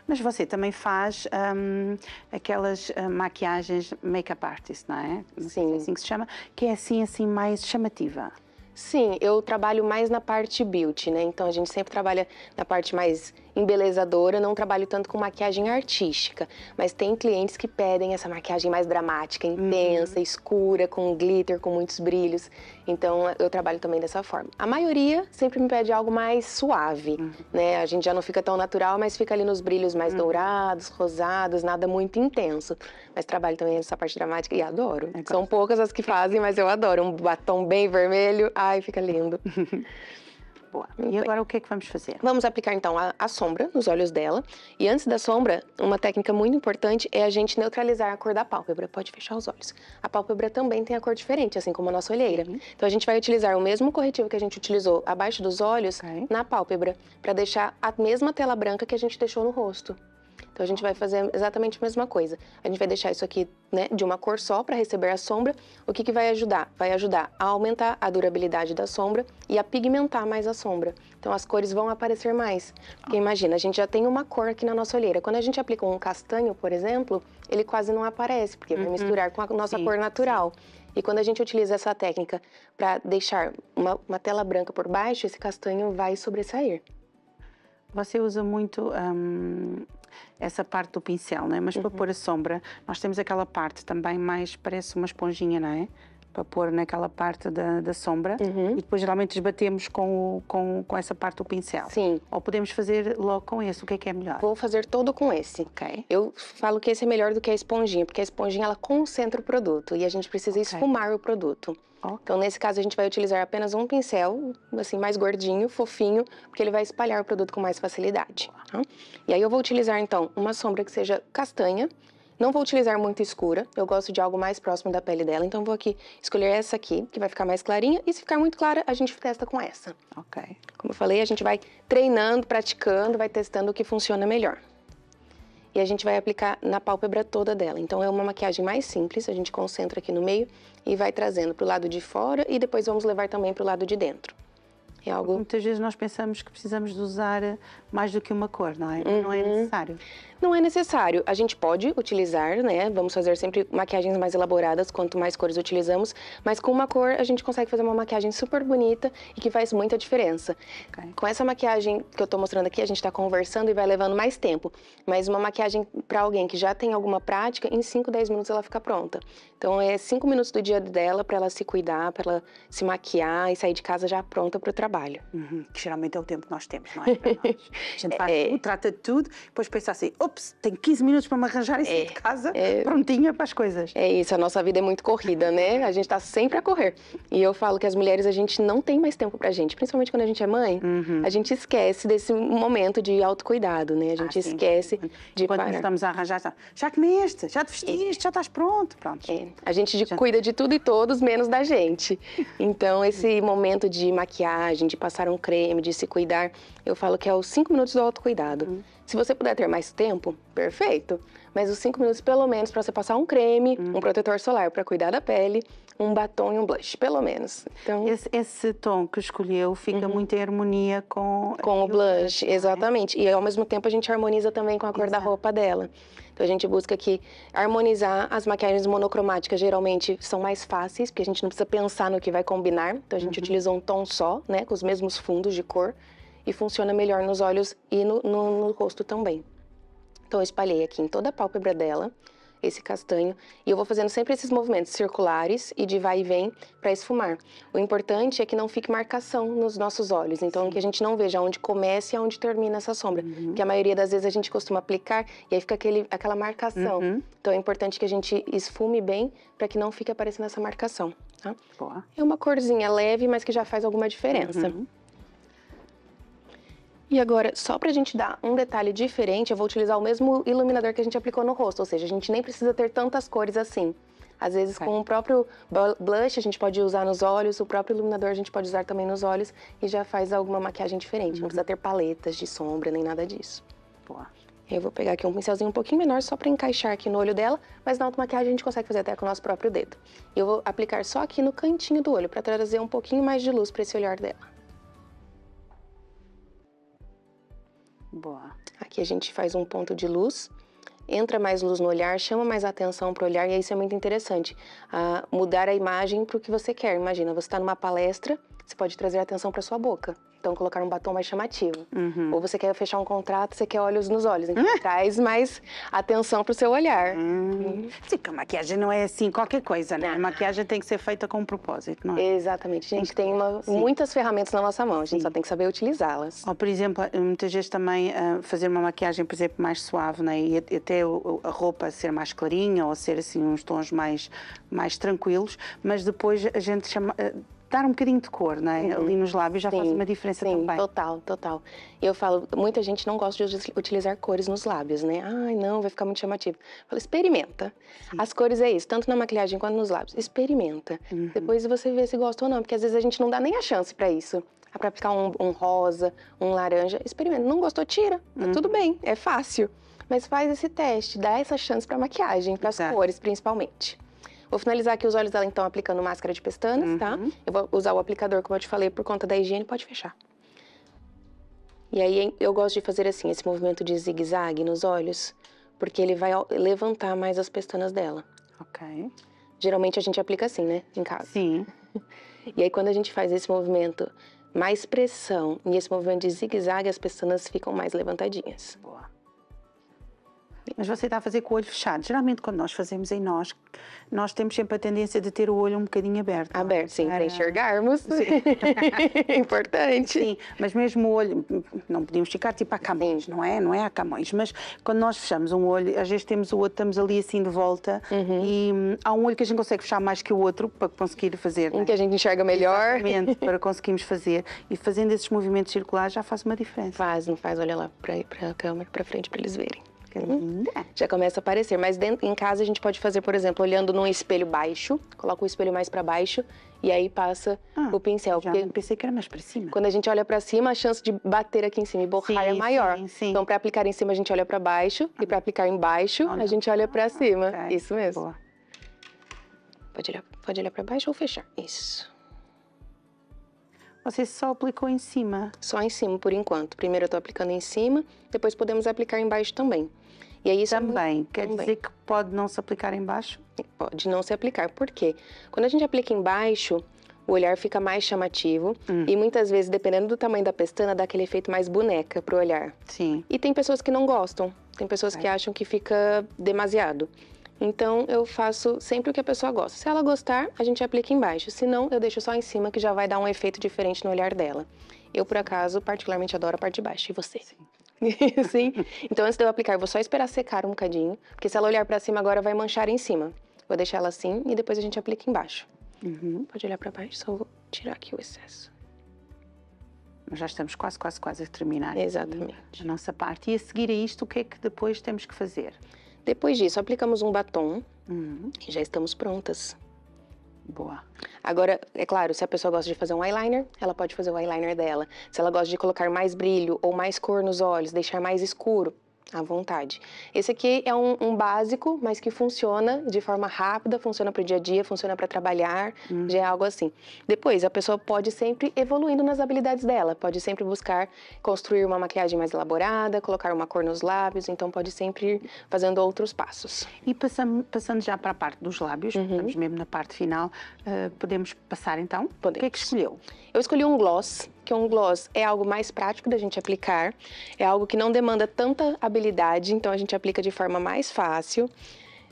Mas você também faz um, aquelas uh, maquiagens make-up artist, não é? Não é Sim. assim que se chama, que é assim, assim, mais chamativa. Sim, eu trabalho mais na parte beauty, né? Então a gente sempre trabalha na parte mais embelezadora, não trabalho tanto com maquiagem artística, mas tem clientes que pedem essa maquiagem mais dramática, uhum. intensa, uhum. escura, com glitter, com muitos brilhos. Então eu trabalho também dessa forma. A maioria sempre me pede algo mais suave, uhum. né? A gente já não fica tão natural, mas fica ali nos brilhos mais uhum. dourados, rosados, nada muito intenso. Mas trabalho também essa parte dramática e adoro. É São poucas as que fazem, mas eu adoro. Um batom bem vermelho, ai, fica lindo. Boa. E agora o que, é que vamos fazer? Vamos aplicar então a, a, sombra nos olhos dela. E antes da sombra, uma técnica muito importante é a gente neutralizar a cor da pálpebra. Pode fechar os olhos. A pálpebra também tem a cor diferente, assim como a nossa olheira. Uhum. Então a gente vai utilizar o mesmo corretivo que a gente utilizou abaixo dos olhos okay. na pálpebra, para deixar a mesma tela branca que a gente deixou no rosto. Então a gente vai fazer exatamente a mesma coisa. A gente vai deixar isso aqui né, de uma cor só para receber a sombra. O que, que vai ajudar? Vai ajudar a aumentar a durabilidade da sombra e a pigmentar mais a sombra. Então as cores vão aparecer mais. Porque imagina, a gente já tem uma cor aqui na nossa olheira. Quando a gente aplica um castanho, por exemplo, ele quase não aparece, porque uhum. vai misturar com a nossa sim, cor natural. Sim. E quando a gente utiliza essa técnica para deixar uma, uma, tela branca por baixo, esse castanho vai sobressair. Você usa muito um, essa parte do pincel, não é? Mas uhum. para pôr a sombra, nós temos aquela parte também mais, parece uma esponjinha, não é? Para pôr naquela parte da, da sombra uhum. e depois geralmente esbatemos com, o, com, com essa parte do pincel. Sim. Ou podemos fazer logo com esse, o que é que é melhor? Vou fazer todo com esse. Ok. Eu falo que esse é melhor do que a esponjinha, porque a esponjinha ela concentra o produto e a gente precisa okay. esfumar o produto. Então, nesse caso, a gente vai utilizar apenas um pincel, assim, mais gordinho, fofinho, porque ele vai espalhar o produto com mais facilidade. Tá? E aí eu vou utilizar, então, uma sombra que seja castanha, não vou utilizar muito escura, eu gosto de algo mais próximo da pele dela, então vou aqui escolher essa aqui, que vai ficar mais clarinha, e se ficar muito clara, a gente testa com essa. Ok. Como eu falei, a gente vai treinando, praticando, vai testando o que funciona melhor e a gente vai aplicar na pálpebra toda dela. Então é uma maquiagem mais simples, a gente concentra aqui no meio e vai trazendo para o lado de fora e depois vamos levar também para o lado de dentro. É algo... Muitas vezes nós pensamos que precisamos de usar mais do que uma cor, não é? Uhum. Não é uhum. necessário. Não é necessário. A gente pode utilizar, né? Vamos fazer sempre maquiagens mais elaboradas, quanto mais cores utilizamos, mas com uma cor a gente consegue fazer uma maquiagem super bonita e que faz muita diferença. Okay. Com essa maquiagem que eu tô mostrando aqui, a gente tá conversando e vai levando mais tempo, mas uma maquiagem para alguém que já tem alguma prática, em 5, 10 minutos ela fica pronta. Então é 5 minutos do dia dela para ela se cuidar, para ela se maquiar e sair de casa já pronta para o trabalho trabalho, uhum. que geralmente é o tempo que nós temos, não é? A gente faz é. tudo, trata de tudo, depois pensa assim: ops, tenho 15 minutos para me arranjar e sair é. de casa é. prontinha para as coisas. É isso, a nossa vida é muito corrida, né? A gente está sempre a correr. E eu falo que as mulheres, a gente não tem mais tempo para a gente, principalmente quando a gente é mãe, uhum. a gente esquece desse momento de autocuidado, né? A ah, gente ah, esquece de quando parar. estamos a arranjar, já, comeste, já te vestiste, é. já estás pronto, pronto. É. A gente já... cuida de tudo e todos, menos da gente. Então, esse momento de maquiagem, de passar um creme, de se cuidar, eu falo que é os 5 minutos do autocuidado. Uhum. Se você puder ter mais tempo, perfeito. Mas os 5 minutos, pelo menos, para você passar um creme, uhum. um protetor solar para cuidar da pele, um batom e um blush, pelo menos. Então, esse, esse tom que escolheu fica uhum. muito em harmonia com... Com o blush, blush né? exatamente. E ao mesmo tempo a gente harmoniza também com a cor Exato. da roupa dela. Então a gente busca aqui harmonizar as maquiagens monocromáticas, geralmente são mais fáceis, porque a gente não precisa pensar no que vai combinar. Então a gente uhum. utiliza um tom só, né, com os mesmos fundos de cor e funciona melhor nos olhos e no, no, no rosto também. Então eu espalhei aqui em toda a pálpebra dela esse castanho e eu vou fazendo sempre esses movimentos circulares e de vai e vem para esfumar. O importante é que não fique marcação nos nossos olhos, então Sim. que a gente não veja onde começa e onde termina essa sombra, uhum. que a maioria das vezes a gente costuma aplicar e aí fica aquele, aquela marcação. Uhum. Então é importante que a gente esfume bem para que não fique aparecendo essa marcação. Tá? É uma corzinha leve, mas que já faz alguma diferença. Uhum. E agora, só pra gente dar um detalhe diferente, eu vou utilizar o mesmo iluminador que a gente aplicou no rosto, ou seja, a gente nem precisa ter tantas cores assim. Às vezes, tá. com o próprio blush, a gente pode usar nos olhos, o próprio iluminador a gente pode usar também nos olhos e já faz alguma maquiagem diferente. Uhum. Não precisa ter paletas de sombra nem nada disso. Boa. Eu vou pegar aqui um pincelzinho um pouquinho menor só para encaixar aqui no olho dela, mas na automaquiagem a gente consegue fazer até com o nosso próprio dedo. Eu vou aplicar só aqui no cantinho do olho para trazer um pouquinho mais de luz para esse olhar dela. Boa. Aqui a gente faz um ponto de luz, entra mais luz no olhar, chama mais atenção para o olhar, e isso é muito interessante. Ah, mudar a imagem para o que você quer. Imagina, você está numa palestra, você pode trazer atenção para sua boca. Então colocar um batom mais chamativo. Uhum. Ou você quer fechar um contrato, você quer olhos nos olhos. Então uhum. traz mais atenção pro seu olhar. Uhum. Sim, a maquiagem não é assim qualquer coisa, né? A maquiagem tem que ser feita com um propósito, não é? Exatamente. A gente tem uma, muitas ferramentas na nossa mão, a gente Sim. só tem que saber utilizá-las. Ou, por exemplo, eh, muitas vezes também uh, fazer uma maquiagem, por exemplo, mais suave, né? E até a roupa ser mais clarinha ou ser assim uns tons mais, mais tranquilos, mas depois a gente chama. Uh, dar um bocadinho de cor, não é? Uhum. Ali nos lábios já sim, faz uma diferença sim, também. Total, total. Eu falo, muita gente não gosta de utilizar cores nos lábios, né? Ai, não, vai ficar muito chamativo. Fala, falo, experimenta. Sim. As cores é isso, tanto na maquiagem quanto nos lábios. Experimenta. Uhum. Depois você vê se gosta ou não, porque às vezes a gente não dá nem a chance para isso. Ah, para ficar um, um, rosa, um laranja, experimenta. Não gostou, tira. Tá uhum. tudo bem, é fácil. Mas faz esse teste, dá essa chance para maquiagem, para as cores principalmente. Vou finalizar aqui os olhos dela, então, aplicando máscara de pestanas, tá? uhum. tá? Eu vou usar o aplicador, como eu te falei, por conta da higiene, pode fechar. E aí eu gosto de fazer assim, esse movimento de zigue-zague nos olhos, porque ele vai levantar mais as pestanas dela. Ok. Geralmente a gente aplica assim, né? Em casa. Sim. E aí quando a gente faz esse movimento, mais pressão e esse movimento de zigue-zague, as pestanas ficam mais levantadinhas. Boa mas você está a fazer com o olho fechado. Geralmente, quando nós fazemos em nós, nós temos sempre a tendência de ter o olho um bocadinho aberto. Aberto, sim, para, enxergarmos. Sim. Importante. Sim, mas mesmo o olho, não podíamos ficar tipo a camões, sim. não é? Não é a camões, mas quando nós fechamos um olho, às vezes temos o outro, estamos ali assim de volta uhum. e hum, há um olho que a gente consegue fechar mais que o outro para conseguir fazer. Em é? que a gente enxerga melhor. Exatamente, para conseguirmos fazer. E fazendo esses movimentos circulares já faz uma diferença. Faz, não faz? Olha lá para a câmera, para frente, para eles verem. Que uhum. linda! Né? Já começa a aparecer. Mas dentro, em casa a gente pode fazer, por exemplo, olhando num espelho baixo, coloca o espelho mais para baixo e aí passa ah, o pincel. Já pensei que era mais para cima. Quando a gente olha para cima, a chance de bater aqui em cima e borrar é sim, é maior. Sim, sim. Então, para aplicar em cima, a gente olha para baixo ah, e para aplicar embaixo, olha. a gente olha para ah, cima. Ah, okay. Isso mesmo. Boa. Pode olhar, pode olhar para baixo ou fechar. Isso. Você só aplicou em cima? Só em cima, por enquanto. Primeiro eu tô aplicando em cima, depois podemos aplicar embaixo também. E aí isso é também. É Quer também. dizer que pode não se aplicar embaixo? Pode não se aplicar. Por quê? Quando a gente aplica embaixo, o olhar fica mais chamativo hum. e muitas vezes, dependendo do tamanho da pestana, dá aquele efeito mais boneca pro olhar. Sim. E tem pessoas que não gostam, tem pessoas é. que acham que fica demasiado. Então eu faço sempre o que a pessoa gosta. Se ela gostar, a gente aplica embaixo. Se não, eu deixo só em cima que já vai dar um efeito diferente no olhar dela. Eu, por acaso, particularmente adoro a parte de baixo. E você? Sim. Sim. Então antes de eu aplicar, eu vou só esperar secar um bocadinho, porque se ela olhar para cima agora vai manchar em cima. Vou deixar ela assim e depois a gente aplica embaixo. Uhum. Pode olhar para baixo, só vou tirar aqui o excesso. Nós já estamos quase, quase, quase a terminar. Exatamente. A nossa parte. E a seguir a isto, o que é que depois temos que fazer? Depois disso, aplicamos um batom uhum. e já estamos prontas. Boa. Agora, é claro, se a pessoa gosta de fazer um eyeliner, ela pode fazer o eyeliner dela. Se ela gosta de colocar mais brilho ou mais cor nos olhos, deixar mais escuro, à vontade. Esse aqui é um, um, básico, mas que funciona de forma rápida, funciona para o dia a dia, funciona para trabalhar, uhum. já é algo assim. Depois, a pessoa pode sempre evoluindo nas habilidades dela, pode sempre buscar construir uma maquiagem mais elaborada, colocar uma cor nos lábios, então pode sempre ir fazendo outros passos. E passam, passando já para a parte dos lábios, uhum. estamos mesmo na parte final, uh, podemos passar então? Podemos. O que é que escolheu? Eu escolhi um gloss que um gloss é algo mais prático da gente aplicar, é algo que não demanda tanta habilidade, então a gente aplica de forma mais fácil.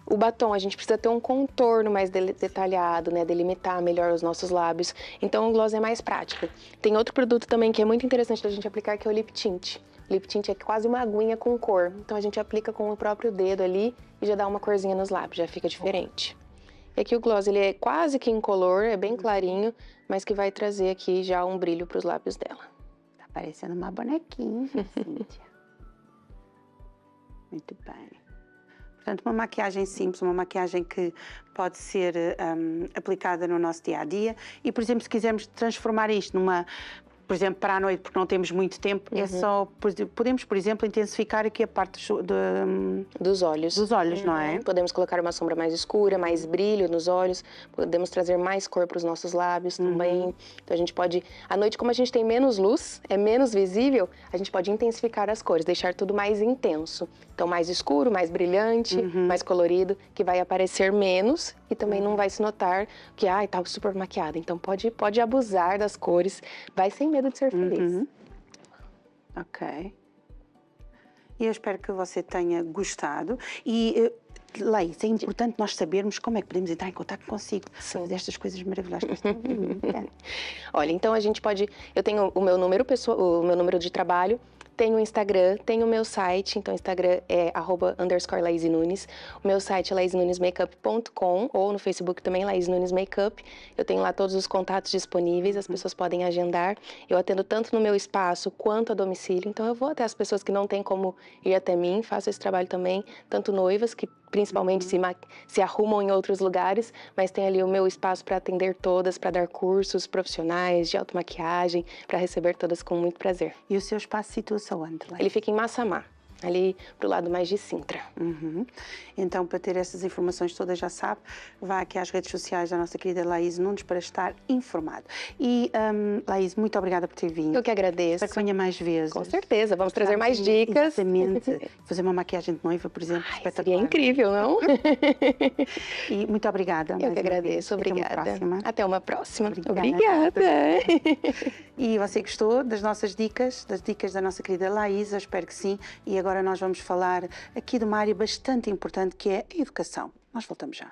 O batom, a gente precisa ter um contorno mais detalhado, né? Delimitar melhor os nossos lábios. Então o gloss é mais prático. Tem outro produto também que é muito interessante da gente aplicar, que é o lip tint. lip tint é quase uma aguinha com cor. Então a gente aplica com o próprio dedo ali e já dá uma corzinha nos lábios, já fica diferente é que o gloss ele é quase que incolor, é bem uhum. clarinho, mas que vai trazer aqui já um brilho para os lábios dela. Tá parecendo uma bonequinha, Cíntia. Muito bem. Portanto, uma maquiagem simples, uma maquiagem que pode ser um, aplicada no nosso dia a dia. E, por exemplo, se quisermos transformar isto numa por exemplo, para a noite, porque não temos muito tempo, é uhum. é só. Podemos, por exemplo, intensificar aqui a parte de, dos olhos. Dos olhos, uhum. não é? Uhum. Podemos colocar uma sombra mais escura, mais brilho nos olhos, podemos trazer mais cor para os nossos lábios uhum. também. Então a gente pode. À noite, como a gente tem menos luz, é menos visível, a gente pode intensificar as cores, deixar tudo mais intenso. Então, mais escuro, mais brilhante, uhum. mais colorido, que vai aparecer menos e também uhum. não vai se notar que, ai, ah, tá super maquiada. Então, pode, pode abusar das cores, vai sem medo de ser uhum. feliz. Uhum. Ok. E eu espero que você tenha gostado. E, eh, Leis, é importante nós sabermos como é que podemos entrar em contato consigo São fazer estas coisas maravilhosas. Olha, então a gente pode. Eu tenho o meu número, pessoa, o meu número de trabalho, tenho o Instagram, tenho o meu site, então o Instagram é arroba underscore Nunes. O meu site é laisnunesmakeup.com ou no Facebook também, Laís Nunes Makeup. Eu tenho lá todos os contatos disponíveis, as uhum. pessoas podem agendar. Eu atendo tanto no meu espaço quanto a domicílio, então eu vou até as pessoas que não têm como ir até mim, faço esse trabalho também, tanto noivas que principalmente se, uhum. se arrumam em outros lugares, mas tem ali o meu espaço para atender todas, para dar cursos profissionais de automaquiagem, para receber todas com muito prazer. E o seu espaço situa-se onde? Ele fica em Massamá ali para o lado mais de Sintra. Uhum. Então, para ter essas informações todas, já sabe, vá aqui às redes sociais da nossa querida Laís Nunes para estar informado. E, um, Laís, muito obrigada por ter vindo. Eu que agradeço. Espero que venha mais vezes. Com certeza, vamos trazer mais dicas. Exatamente. Fazer uma maquiagem de noiva, por exemplo, Ai, espetacular. Seria incrível, não? e muito obrigada. Eu que agradeço, obrigada. Até uma próxima. Até uma próxima. Obrigada. obrigada. e você gostou das nossas dicas, das dicas da nossa querida Laís? Eu espero que sim. E agora agora nós vamos falar aqui de uma área bastante importante que é a educação. Nós voltamos já.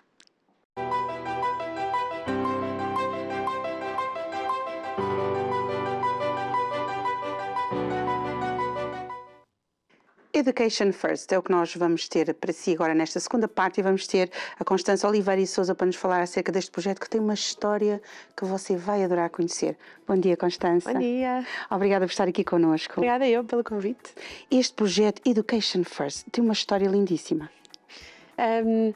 Education First é o que nós vamos ter para si agora nesta segunda parte e vamos ter a Constança Oliveira e Souza para nos falar acerca deste projeto que tem uma história que você vai adorar conhecer. Bom dia, Constança. Bom dia. Obrigada por estar aqui connosco. Obrigada eu pelo convite. Este projeto Education First tem uma história lindíssima. Um,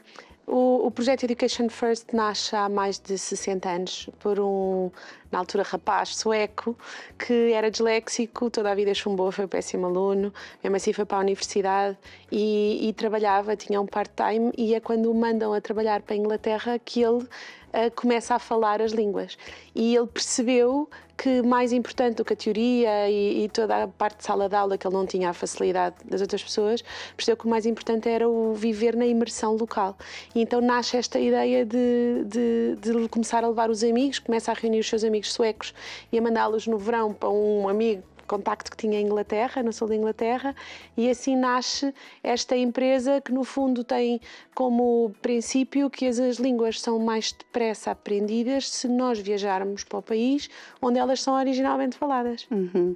o, o, projeto Education First nasce há mais de 60 anos por um, na altura, rapaz sueco que era disléxico, toda a vida chumbou, foi um péssimo aluno, mesmo assim foi para a universidade e, e trabalhava, tinha um part-time e é quando o mandam a trabalhar para a Inglaterra que ele uh, começa a falar as línguas. E ele percebeu que mais importante do que a teoria e, e, toda a parte de sala de aula que ele não tinha a facilidade das outras pessoas, percebeu que o mais importante era o viver na imersão local. E então nasce esta ideia de, de, de começar a levar os amigos, começa a reunir os seus amigos suecos e a mandá-los no verão para um amigo contacto que tinha em Inglaterra, no sul da Inglaterra, e assim nasce esta empresa que, no fundo, tem como princípio que as, as línguas são mais depressa aprendidas se nós viajarmos para o país onde elas são originalmente faladas. Uhum.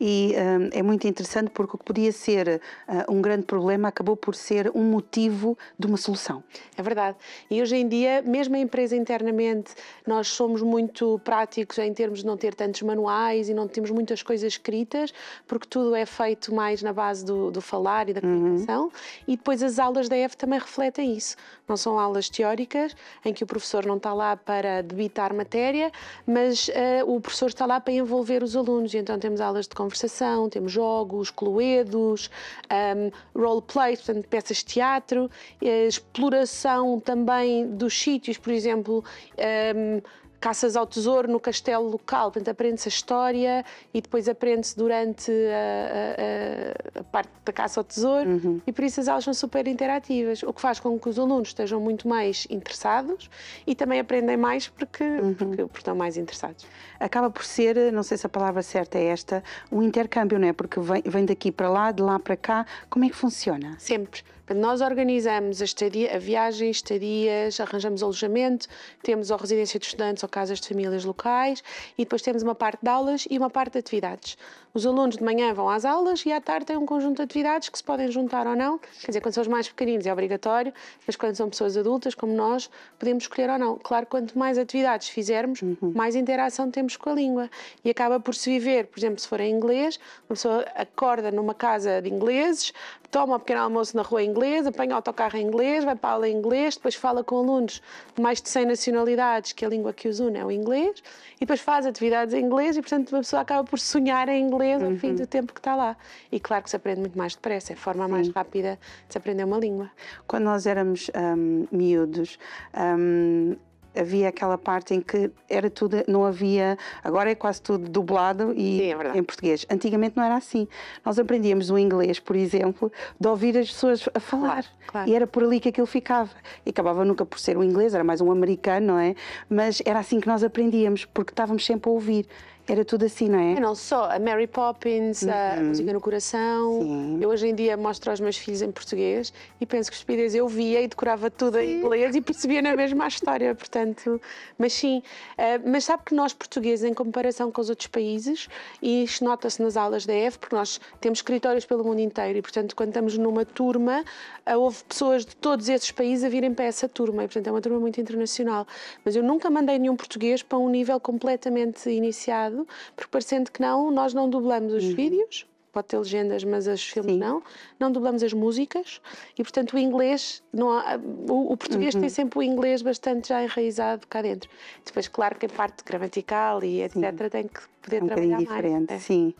E um, é muito interessante porque o que podia ser uh, um grande problema acabou por ser um motivo de uma solução. É verdade. E hoje em dia, mesmo a empresa internamente, nós somos muito práticos em termos de não ter tantos manuais e não temos muitas coisas escritas escritas, porque tudo é feito mais na base do, do falar e da uhum. comunicação. Uhum. E depois as aulas da EF também refletem isso. Não são aulas teóricas, em que o professor não está lá para debitar matéria, mas uh, o professor está lá para envolver os alunos. E então temos aulas de conversação, temos jogos, cluedos, um, ehm, role portanto, peças de teatro, eh, exploração também dos sítios, por exemplo. Um, ehm, caças ao tesouro no castelo local, portanto, aprende-se a história e depois aprende-se durante a, a, a, parte da caça ao tesouro uhum. e por isso as aulas são super interativas, o que faz com que os alunos estejam muito mais interessados e também aprendem mais porque, uhum. porque, porque estão mais interessados. Acaba por ser, não sei se a palavra certa é esta, um intercâmbio, não é? Porque vem, vem daqui para lá, de lá para cá, como é que funciona? Sempre. Nós organizamos a, estadia, a viagem, estadias, arranjamos alojamento, temos ou residência de estudantes ou casas de famílias locais e depois temos uma parte de aulas e uma parte de atividades. Os alunos de manhã vão às aulas e à tarde têm um conjunto de atividades que se podem juntar ou não. Quer dizer, quando são os mais pequeninos é obrigatório, mas quando são pessoas adultas, como nós, podemos escolher ou não. Claro, quanto mais atividades fizermos, uhum. mais interação temos com a língua. E acaba por se viver, por exemplo, se for em inglês, uma pessoa acorda numa casa de ingleses, toma o pequeno almoço na rua inglesa, apanha o autocarro em inglês, vai para a aula em inglês, depois fala com alunos de mais de 100 nacionalidades, que é a língua que os une é o inglês, e depois faz atividades em inglês e, portanto, uma pessoa acaba por sonhar em inglês ao uhum. fim do tempo que está lá. E claro que se aprende muito mais depressa, é a forma Sim. mais rápida de se aprender uma língua. Quando nós éramos um, miúdos, um, havia aquela parte em que era tudo, não havia, agora é quase tudo dublado e Sim, é em português. Antigamente não era assim. Nós aprendíamos o inglês, por exemplo, de ouvir as pessoas a falar. Claro, claro. E era por ali que aquilo ficava. E acabava nunca por ser o inglês, era mais um americano, não é? Mas era assim que nós aprendíamos, porque estávamos sempre a ouvir. Era tudo assim, não é? Eu é, não só, a Mary Poppins, uhum. a Música no Coração. Sim. Eu hoje em dia mostro aos meus filhos em português e penso que estupidez eu via e decorava tudo sim. em inglês e percebia na mesma a história, portanto. Mas sim, uh, mas sabe que nós portugueses, em comparação com os outros países, e isto nota-se nas aulas da EF, porque nós temos escritórios pelo mundo inteiro e, portanto, quando estamos numa turma, uh, houve pessoas de todos esses países a virem para essa turma e, portanto, é uma turma muito internacional. Mas eu nunca mandei nenhum português para um nível completamente iniciado porque parecendo que não, nós não dublamos os uhum. vídeos, pode ter legendas, mas os filmes Sim. não. Não dublamos as músicas e, portanto, o inglês, não há, o, o, português uhum. tem sempre o inglês bastante já enraizado cá dentro. Depois, claro que a parte gramatical e etc. tem que poder um trabalhar mais. diferente, é. Sim.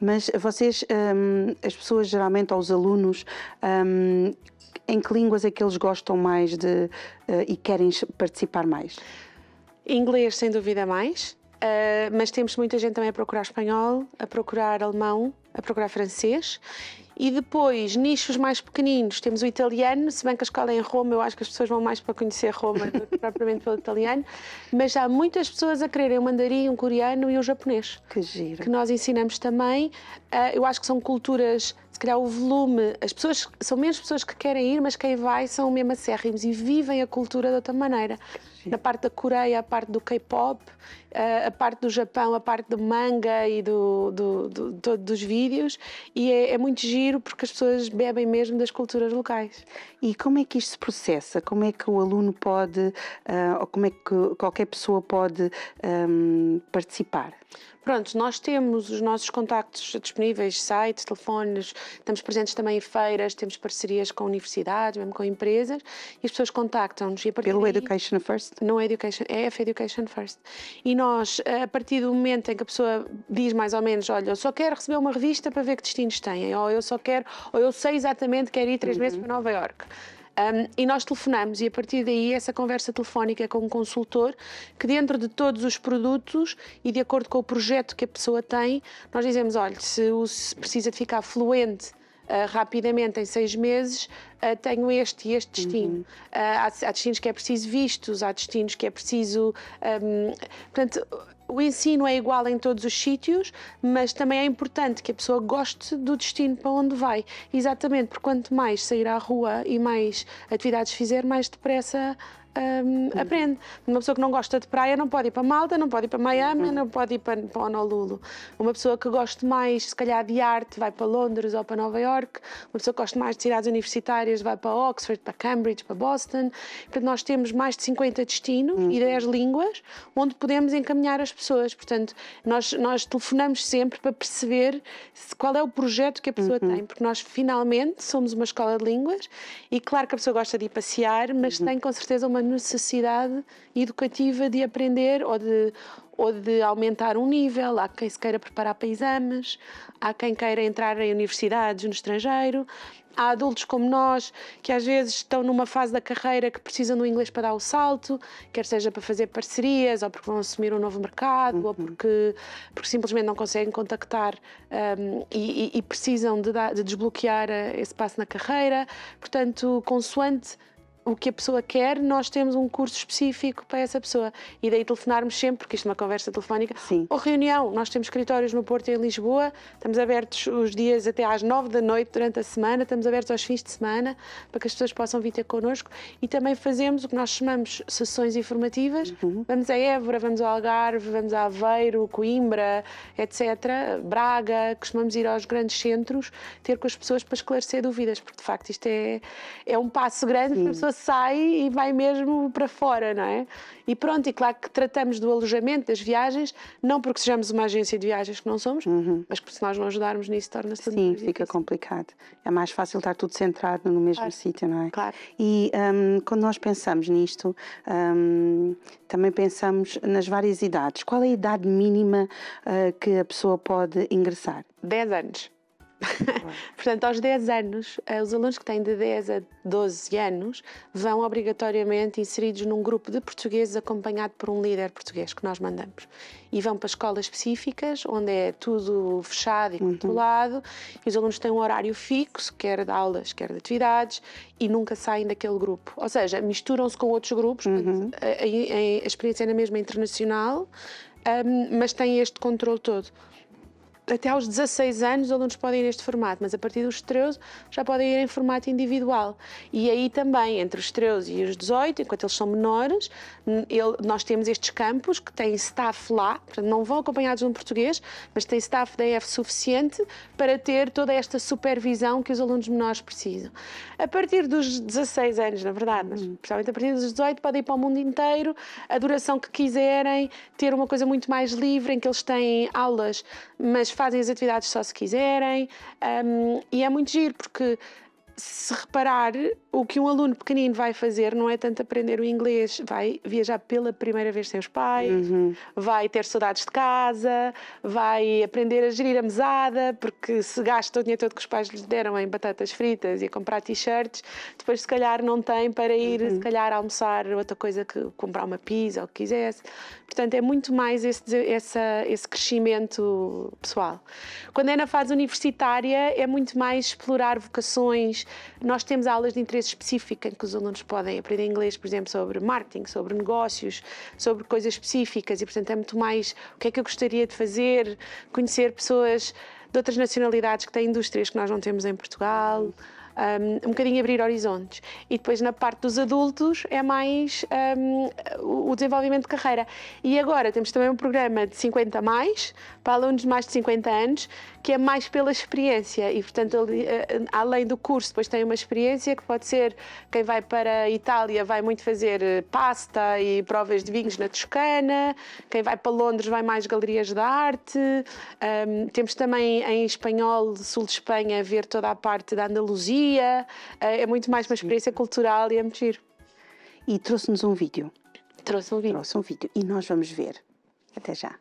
Mas vocês, hum, as pessoas geralmente, aos alunos, hum, em que línguas é que eles gostam mais de uh, e querem participar mais? Inglês, sem dúvida, mais. Uh, mas temos muita gente também a procurar espanhol, a procurar alemão, a procurar francês. E depois, nichos mais pequeninos, temos o italiano, se bem que a escola é em Roma, eu acho que as pessoas vão mais para conhecer Roma do que propriamente pelo italiano, mas há muitas pessoas a quererem o mandarim, o coreano e o japonês. Que giro. Que nós ensinamos também. Ah, eu acho que são culturas, se calhar o volume, as pessoas, são menos pessoas que querem ir, mas quem vai são mesmo acérrimos e vivem a cultura de outra maneira. Na parte da Coreia, a parte do K-pop, eh, a parte do Japão, a parte do manga e do, do, do, do dos vídeos. E é, é, muito giro porque as pessoas bebem mesmo das culturas locais. E como é que isto se processa? Como é que o aluno pode, uh, ou como é que qualquer pessoa pode um, ehm, participar? Pronto, nós temos os nossos contactos disponíveis, sites, telefones, estamos presentes também em feiras, temos parcerias com universidades, mesmo com empresas, e as pessoas contactam-nos. Pelo daí... Education First? não é education, é F education first. E nós, a partir do momento em que a pessoa diz mais ou menos, olha, eu só quero receber uma revista para ver que destinos têm, ou eu só quero, ou eu sei exatamente que quero ir três uhum. meses para Nova York. Um, e nós telefonamos e a partir daí essa conversa telefónica com um consultor que dentro de todos os produtos e de acordo com o projeto que a pessoa tem, nós dizemos, olha, se, se precisa de ficar fluente ah, rapidamente, em seis meses, uh, tenho este e este uhum. destino. Uhum. Uh, há, há, destinos que é preciso vistos, há destinos que é preciso. Um, portanto, o ensino é igual em todos os sítios, mas também é importante que a pessoa goste do destino para onde vai. Exatamente, porque quanto mais sair à rua e mais atividades fizer, mais depressa um, aprende. Uma pessoa que não gosta de praia não pode ir para Malta, não pode ir para Miami, uhum. não pode ir para, para Honolulu. Uma pessoa que gosta mais, se calhar, de arte vai para Londres ou para Nova York. Uma pessoa que gosta mais de cidades universitárias vai para Oxford, para Cambridge, para Boston. Portanto, nós temos mais de 50 destinos e 10 uhum. línguas onde podemos encaminhar as pessoas. Portanto, nós, nós telefonamos sempre para perceber qual é o projeto que a pessoa uhum. tem, porque nós finalmente somos uma escola de línguas e claro que a pessoa gosta de ir passear, mas tem com certeza uma necessidade educativa de aprender ou de, ou de aumentar um nível. Há quem se queira preparar para exames, há quem queira entrar em universidades no estrangeiro. Há adultos como nós que às vezes estão numa fase da carreira que precisam do inglês para dar o salto, quer seja para fazer parcerias, ou porque vão assumir um novo mercado, uhum. ou porque, porque simplesmente não conseguem contactar um, e, e, precisam de, dar, de desbloquear eh, esse passo na carreira. Portanto, consoante o que a pessoa quer, nós temos um curso específico para essa pessoa. E daí telefonarmos sempre, porque isto é uma conversa telefónica, Sim. ou reunião. Nós temos escritórios no Porto e em Lisboa, estamos abertos os dias até às nove da noite durante a semana, estamos abertos aos fins de semana, para que as pessoas possam vir ter connosco. E também fazemos o que nós chamamos sessões informativas. Uhum. Vamos a Évora, vamos ao Algarve, vamos a Aveiro, Coimbra, etc. Braga, costumamos ir aos grandes centros, ter com as pessoas para esclarecer dúvidas, porque de facto isto é, é um passo grande Sim. para a pessoa sai e vai mesmo para fora, não é? E pronto, e claro que tratamos do alojamento, das viagens, não porque sejamos uma agência de viagens que não somos, uhum. mas porque se nós não ajudarmos nisso torna-se tudo Sim, fica complicado. É mais fácil estar tudo centrado no mesmo claro. sítio, não é? Claro. E um, quando nós pensamos nisto, um, também pensamos nas várias idades. Qual é a idade mínima uh, que a pessoa pode ingressar? 10 anos. Portanto, aos 10 anos, eh, os alunos que têm de 10 a 12 anos vão obrigatoriamente inseridos num grupo de portugueses acompanhado por um líder português que nós mandamos. E vão para escolas específicas, onde é tudo fechado e uhum. controlado, uhum. e os alunos têm um horário fixo, quer de aulas, quer de atividades, e nunca saem daquele grupo. Ou seja, misturam-se com outros grupos, uhum. a, a, a, experiência é na mesma internacional, um, mas têm este controle todo até aos 16 anos os alunos podem ir neste formato, mas a partir dos 13 já podem ir em formato individual. E aí também, entre os 13 e os 18, enquanto eles são menores, ele, nós temos estes campos que têm staff lá, não vão acompanhados de um português, mas têm staff da EF suficiente para ter toda esta supervisão que os alunos menores precisam. A partir dos 16 anos, na verdade, mas uhum. principalmente a partir dos 18, podem ir para o mundo inteiro, a duração que quiserem, ter uma coisa muito mais livre, em que eles têm aulas, mas fazem as atividades só se quiserem um, e é muito giro porque se reparar, o que um aluno pequenino vai fazer não é tanto aprender o inglês, vai viajar pela primeira vez sem os pais, uhum. vai ter saudades de casa, vai aprender a gerir a mesada, porque se gasta o dinheiro todo que os pais lhe deram em batatas fritas e a comprar t-shirts, depois se calhar não tem para ir, uhum. se calhar almoçar outra coisa que comprar uma pizza ou o que quisesse. Portanto, é muito mais esse, esse crescimento pessoal. Quando é na fase universitária, é muito mais explorar vocações. Nós temos aulas de interesse específica em que os alunos podem aprender inglês, por exemplo, sobre marketing, sobre negócios, sobre coisas específicas e, portanto, é muito mais o que é que eu gostaria de fazer, conhecer pessoas de outras nacionalidades que têm indústrias que nós não temos em Portugal um, um bocadinho abrir horizontes. E depois na parte dos adultos é mais um, o desenvolvimento de carreira. E agora temos também um programa de 50 mais, para alunos de mais de 50 anos, que é mais pela experiência. E portanto, ali, eh, eh, além do curso, depois tem uma experiência que pode ser quem vai para a Itália vai muito fazer eh, pasta e provas de vinhos na Toscana, quem vai para Londres vai mais galerias de arte. Um, temos também em espanhol, sul de Espanha, ver toda a parte da Andaluzia dia, eh, é muito mais uma experiência cultural e é muito giro. E trouxe-nos um vídeo. Trouxe um vídeo. Trouxe um vídeo e nós vamos ver. Até já.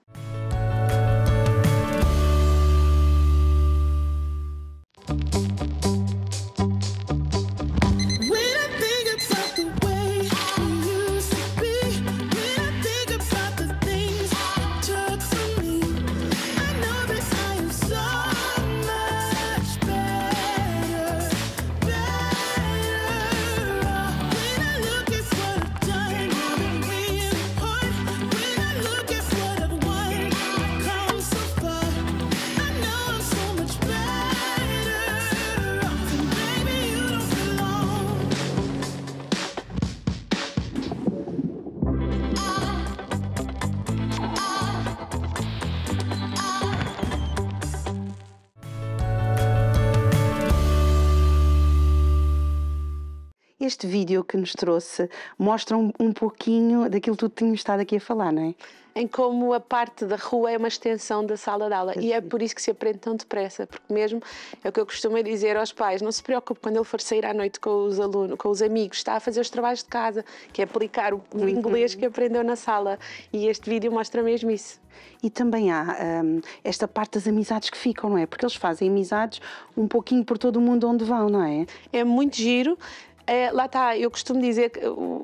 Este vídeo que nos trouxe mostra um, um pouquinho daquilo que tu tínhamos estado aqui a falar, não é? Em como a parte da rua é uma extensão da sala de aula. É e sim. é por isso que se aprende tão depressa, porque mesmo é o que eu costumo dizer aos pais: não se preocupe quando ele for sair à noite com os alunos, com os amigos, está a fazer os trabalhos de casa, que é aplicar o, o uhum. inglês que aprendeu na sala. E este vídeo mostra mesmo isso. E também há hum, esta parte das amizades que ficam, não é? Porque eles fazem amizades um pouquinho por todo o mundo onde vão, não é? É muito giro. É, lá está, eu costumo dizer que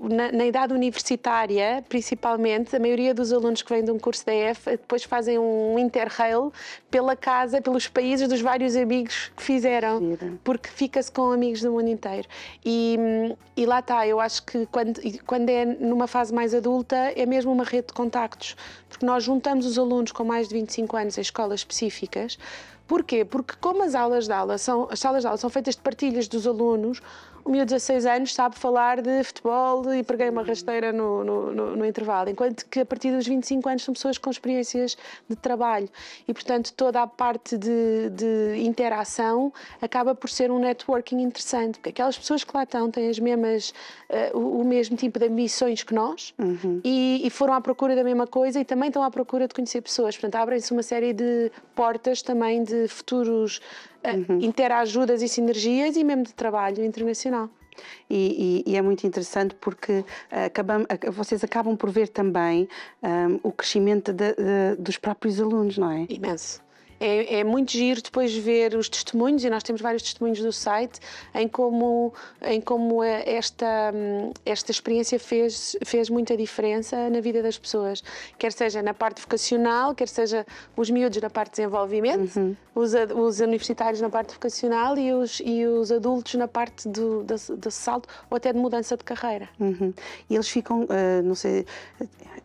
na, na, idade universitária, principalmente, a maioria dos alunos que vêm de um curso da EF eh, depois fazem um interrail pela casa, pelos países dos vários amigos que fizeram, Gira. porque fica-se com amigos do mundo inteiro. E, e lá está, eu acho que quando, quando é numa fase mais adulta, é mesmo uma rede de contactos, porque nós juntamos os alunos com mais de 25 anos em escolas específicas. Porquê? Porque como as aulas de aula são, as salas de aula são feitas de partilhas dos alunos, um 16 anos sabe falar de futebol e preguei uma rasteira no, no, no, no, intervalo, enquanto que a partir dos 25 anos são pessoas com experiências de trabalho e, portanto, toda a parte de, de interação acaba por ser um networking interessante, porque aquelas pessoas que lá estão têm as mesmas, uh, o, o, mesmo tipo de ambições que nós uhum. e, e foram à procura da mesma coisa e também estão à procura de conhecer pessoas, portanto, abrem-se uma série de portas também de futuros eh, uhum. interajudas e sinergias e mesmo de trabalho internacional. E, e, e, é muito interessante porque eh, acabam, vocês acabam por ver também um, ehm, o crescimento de, de, dos próprios alunos, não é? Imenso é, é, muito giro depois ver os testemunhos, e nós temos vários testemunhos do site, em como, em como esta, esta experiência fez, fez muita diferença na vida das pessoas, quer seja na parte vocacional, quer seja os miúdos na parte de desenvolvimento, uhum. os, os universitários na parte vocacional e os, e os adultos na parte do, do, do salto ou até de mudança de carreira. Uhum. E eles ficam, uh, não sei,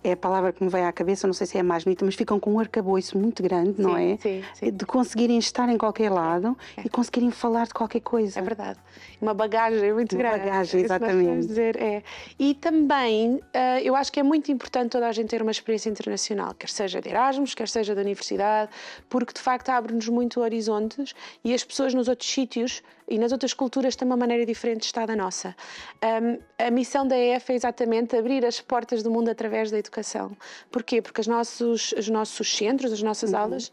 é a palavra que me vem à cabeça, não sei se é a mais bonita, mas ficam com um arcabouço muito grande, sim, não é? Sim. Sim. de conseguirem estar em qualquer lado é. e conseguirem falar de qualquer coisa. É verdade. Uma bagagem muito uma grande. Uma bagagem, exatamente. Dizer, é. E também, eh, eu acho que é muito importante toda a gente ter uma experiência internacional, quer seja de Erasmus, quer seja da universidade, porque de facto abre-nos muito horizontes e as pessoas nos outros sítios e nas outras culturas têm uma maneira diferente de estar da nossa. Um, a missão da EF é exatamente abrir as portas do mundo através da educação. Porquê? Porque os nossos, os nossos centros, as nossas uhum. aulas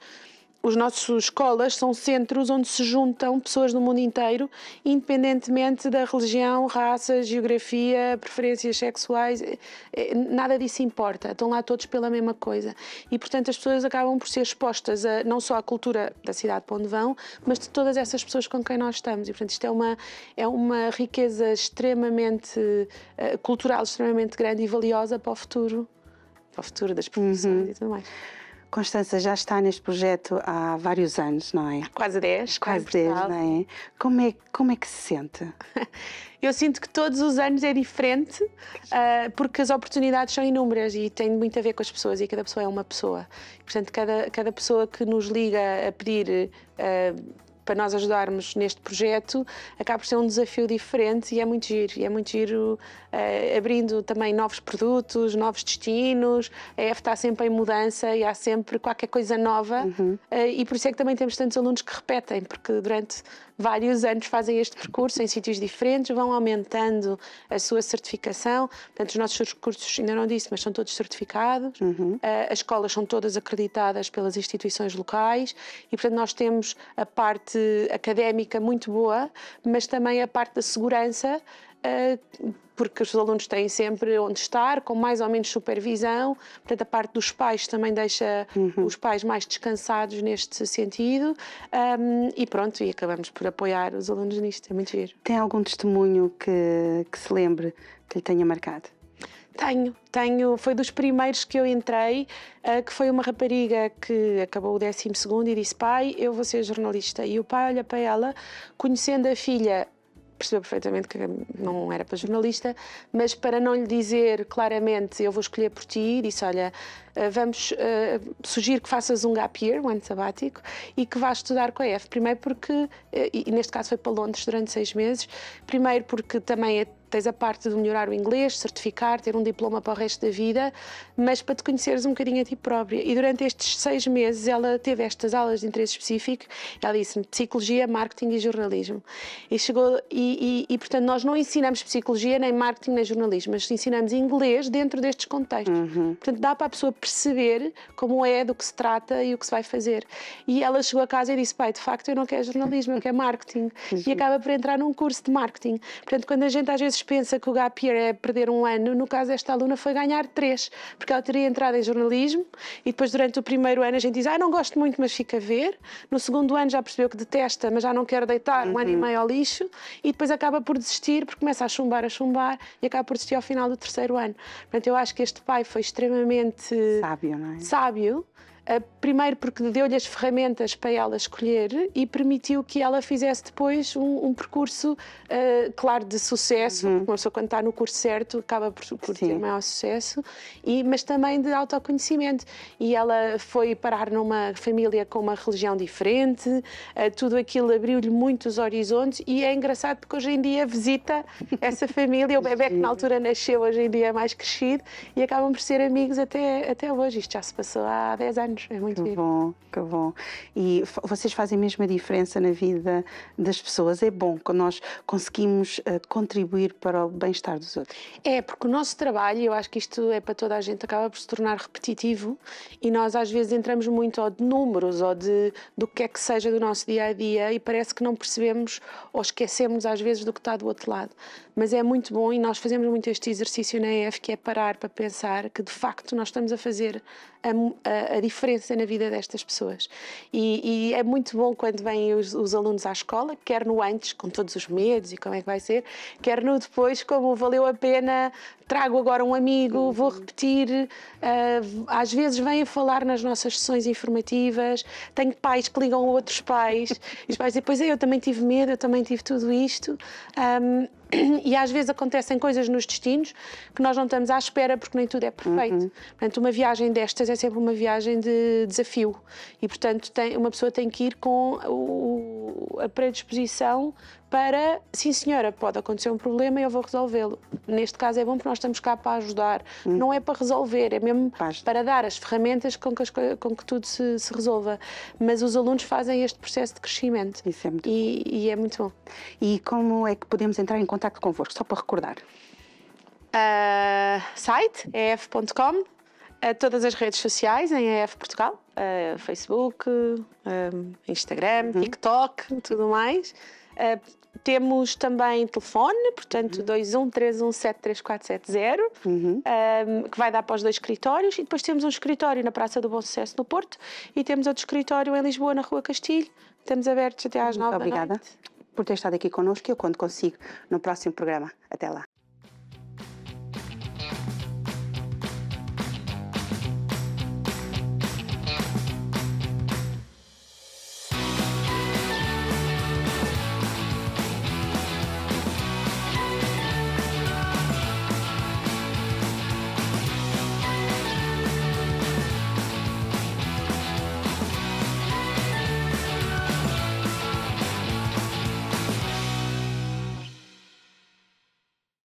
os nossos escolas são centros onde se juntam pessoas do mundo inteiro, independentemente da religião, raça, geografia, preferências sexuais, eh, eh, nada disso importa. Estão lá todos pela mesma coisa. E, portanto, as pessoas acabam por ser expostas a, não só à cultura da cidade para onde vão, mas de todas essas pessoas com quem nós estamos. E, portanto, isto é uma, é uma riqueza extremamente eh, cultural, extremamente grande e valiosa para o futuro, para o futuro das profissões uhum. e tudo mais. Constança já está neste projeto há vários anos, não é? Quase 10. Quase 10, não é? Como, é? como é que se sente? Eu sinto que todos os anos é diferente, uh, porque as oportunidades são inúmeras e tem muito a ver com as pessoas e cada pessoa é uma pessoa. Portanto, cada, cada pessoa que nos liga a pedir uh, para nós ajudarmos neste projeto, acaba por ser um desafio diferente e é muito giro. E é muito giro uh, abrindo também novos produtos, novos destinos. A EF está sempre em mudança e há sempre qualquer coisa nova. Uhum. Uh, e por isso é que também temos tantos alunos que repetem, porque durante vários anos fazem este percurso em sítios diferentes, vão aumentando a sua certificação. Portanto, os nossos cursos, ainda não disse, mas são todos certificados. Uhum. Eh, as escolas são todas acreditadas pelas instituições locais e, portanto, nós temos a parte académica muito boa, mas também a parte da segurança ah, porque os alunos têm sempre onde estar, com mais ou menos supervisão, portanto a parte dos pais também deixa uhum. os pais mais descansados neste sentido um, e pronto, e acabamos por apoiar os alunos nisto, é muito giro. Tem algum testemunho que, que se lembre que lhe tenha marcado? Tenho, tenho. Foi dos primeiros que eu entrei, uh, que foi uma rapariga que acabou o 12 e disse: Pai, eu vou ser jornalista. E o pai olha para ela, conhecendo a filha percebeu perfeitamente que não era para jornalista, mas para não lhe dizer claramente eu vou escolher por ti, disse: Olha, eh, vamos uh, sugerir que faças um gap year, um ano sabático, e que vás estudar com a EF. Primeiro porque, uh, e neste caso foi para Londres durante seis meses, primeiro porque também é tens a parte de melhorar o inglês, certificar, ter um diploma para o resto da vida, mas para te conheceres um bocadinho a ti própria. E durante estes seis meses ela teve estas aulas de interesse específico, ela disse-me psicologia, marketing e jornalismo. E chegou, e, e, e, portanto nós não ensinamos psicologia, nem marketing, nem jornalismo, mas ensinamos inglês dentro destes contextos. Uhum. Portanto dá para a pessoa perceber como é, do que se trata e o que se vai fazer. E ela chegou a casa e disse: Pai, de facto eu não quero jornalismo, eu quero marketing. E acaba por entrar num curso de marketing. Portanto, quando a gente às vezes pensa que o gap year é perder um ano, no caso desta aluna foi ganhar três, porque ela teria entrado em jornalismo e depois durante o primeiro ano a gente diz: Ah, não gosto muito, mas fica a ver. No segundo ano já percebeu que detesta, mas já não quer deitar uhum. um ano e uhum. meio ao lixo. E depois acaba por desistir, porque começa a chumbar, a chumbar e acaba por desistir ao final do terceiro ano. Portanto, eu acho que este pai foi extremamente sábio, não é? sábio eh, primeiro porque deu-lhe as ferramentas para ela escolher e permitiu que ela fizesse depois um, um percurso, uh, claro, de sucesso, uhum. uma pessoa quando está no curso certo acaba por, por ter maior sucesso, e, mas também de autoconhecimento. E ela foi parar numa família com uma religião diferente, uh, tudo aquilo abriu-lhe muitos horizontes e é engraçado porque hoje em dia visita essa família, o bebê que na altura nasceu, hoje em dia é mais crescido, e acabam por ser amigos até, até hoje. Isto já se passou há 10 anos anos. É muito que bom, que bom. E vocês fazem mesmo a diferença na vida das pessoas. É bom que nós conseguimos uh, contribuir para o bem-estar dos outros. É, porque o nosso trabalho, eu acho que isto é para toda a gente, acaba por se tornar repetitivo e nós às vezes entramos muito ou de números ou de do que é que seja do nosso dia a dia e parece que não percebemos ou esquecemos às vezes do que está do outro lado. Mas é muito bom e nós fazemos muito este exercício na EF que é parar para pensar que de facto nós estamos a fazer a, a, diferença na vida destas pessoas. E, e é muito bom quando vêm os, os, alunos à escola, quer no antes, com todos os medos e como é que vai ser, quer no depois, como valeu a pena, trago agora um amigo, vou uhum. repetir. Uh, às vezes vêm a falar nas nossas sessões informativas, tenho pais que ligam a outros pais, e os pais dizem, pois é, eu também tive medo, eu também tive tudo isto. Um, e às vezes acontecem coisas nos destinos que nós não estamos à espera porque nem tudo é perfeito. Uhum. Portanto, uma viagem destas é sempre uma viagem de desafio e, portanto, tem, uma pessoa tem que ir com o, a predisposição para, sim senhora, pode acontecer um problema e eu vou resolvê-lo. Neste caso é bom porque nós estamos cá para ajudar, hum. não é para resolver, é mesmo Paz. para dar as ferramentas com que, as, com que tudo se, se, resolva. Mas os alunos fazem este processo de crescimento. Isso é muito e, bom. e é muito bom. E como é que podemos entrar em contato convosco? Só para recordar. Uh, site, ef.com, ah, todas as redes sociais em EF Portugal, uh, Facebook, uh, Instagram, uhum. TikTok, tudo mais. Uh, temos também telefone, portanto, uhum. 213173470, uhum. um, que vai dar para os dois escritórios. E depois temos um escritório na Praça do Bom Sucesso, no Porto, e temos outro escritório em Lisboa, na Rua Castilho. Estamos abertos até às nove da noite. Obrigada por ter estado aqui connosco e eu conto consigo no próximo programa. Até lá.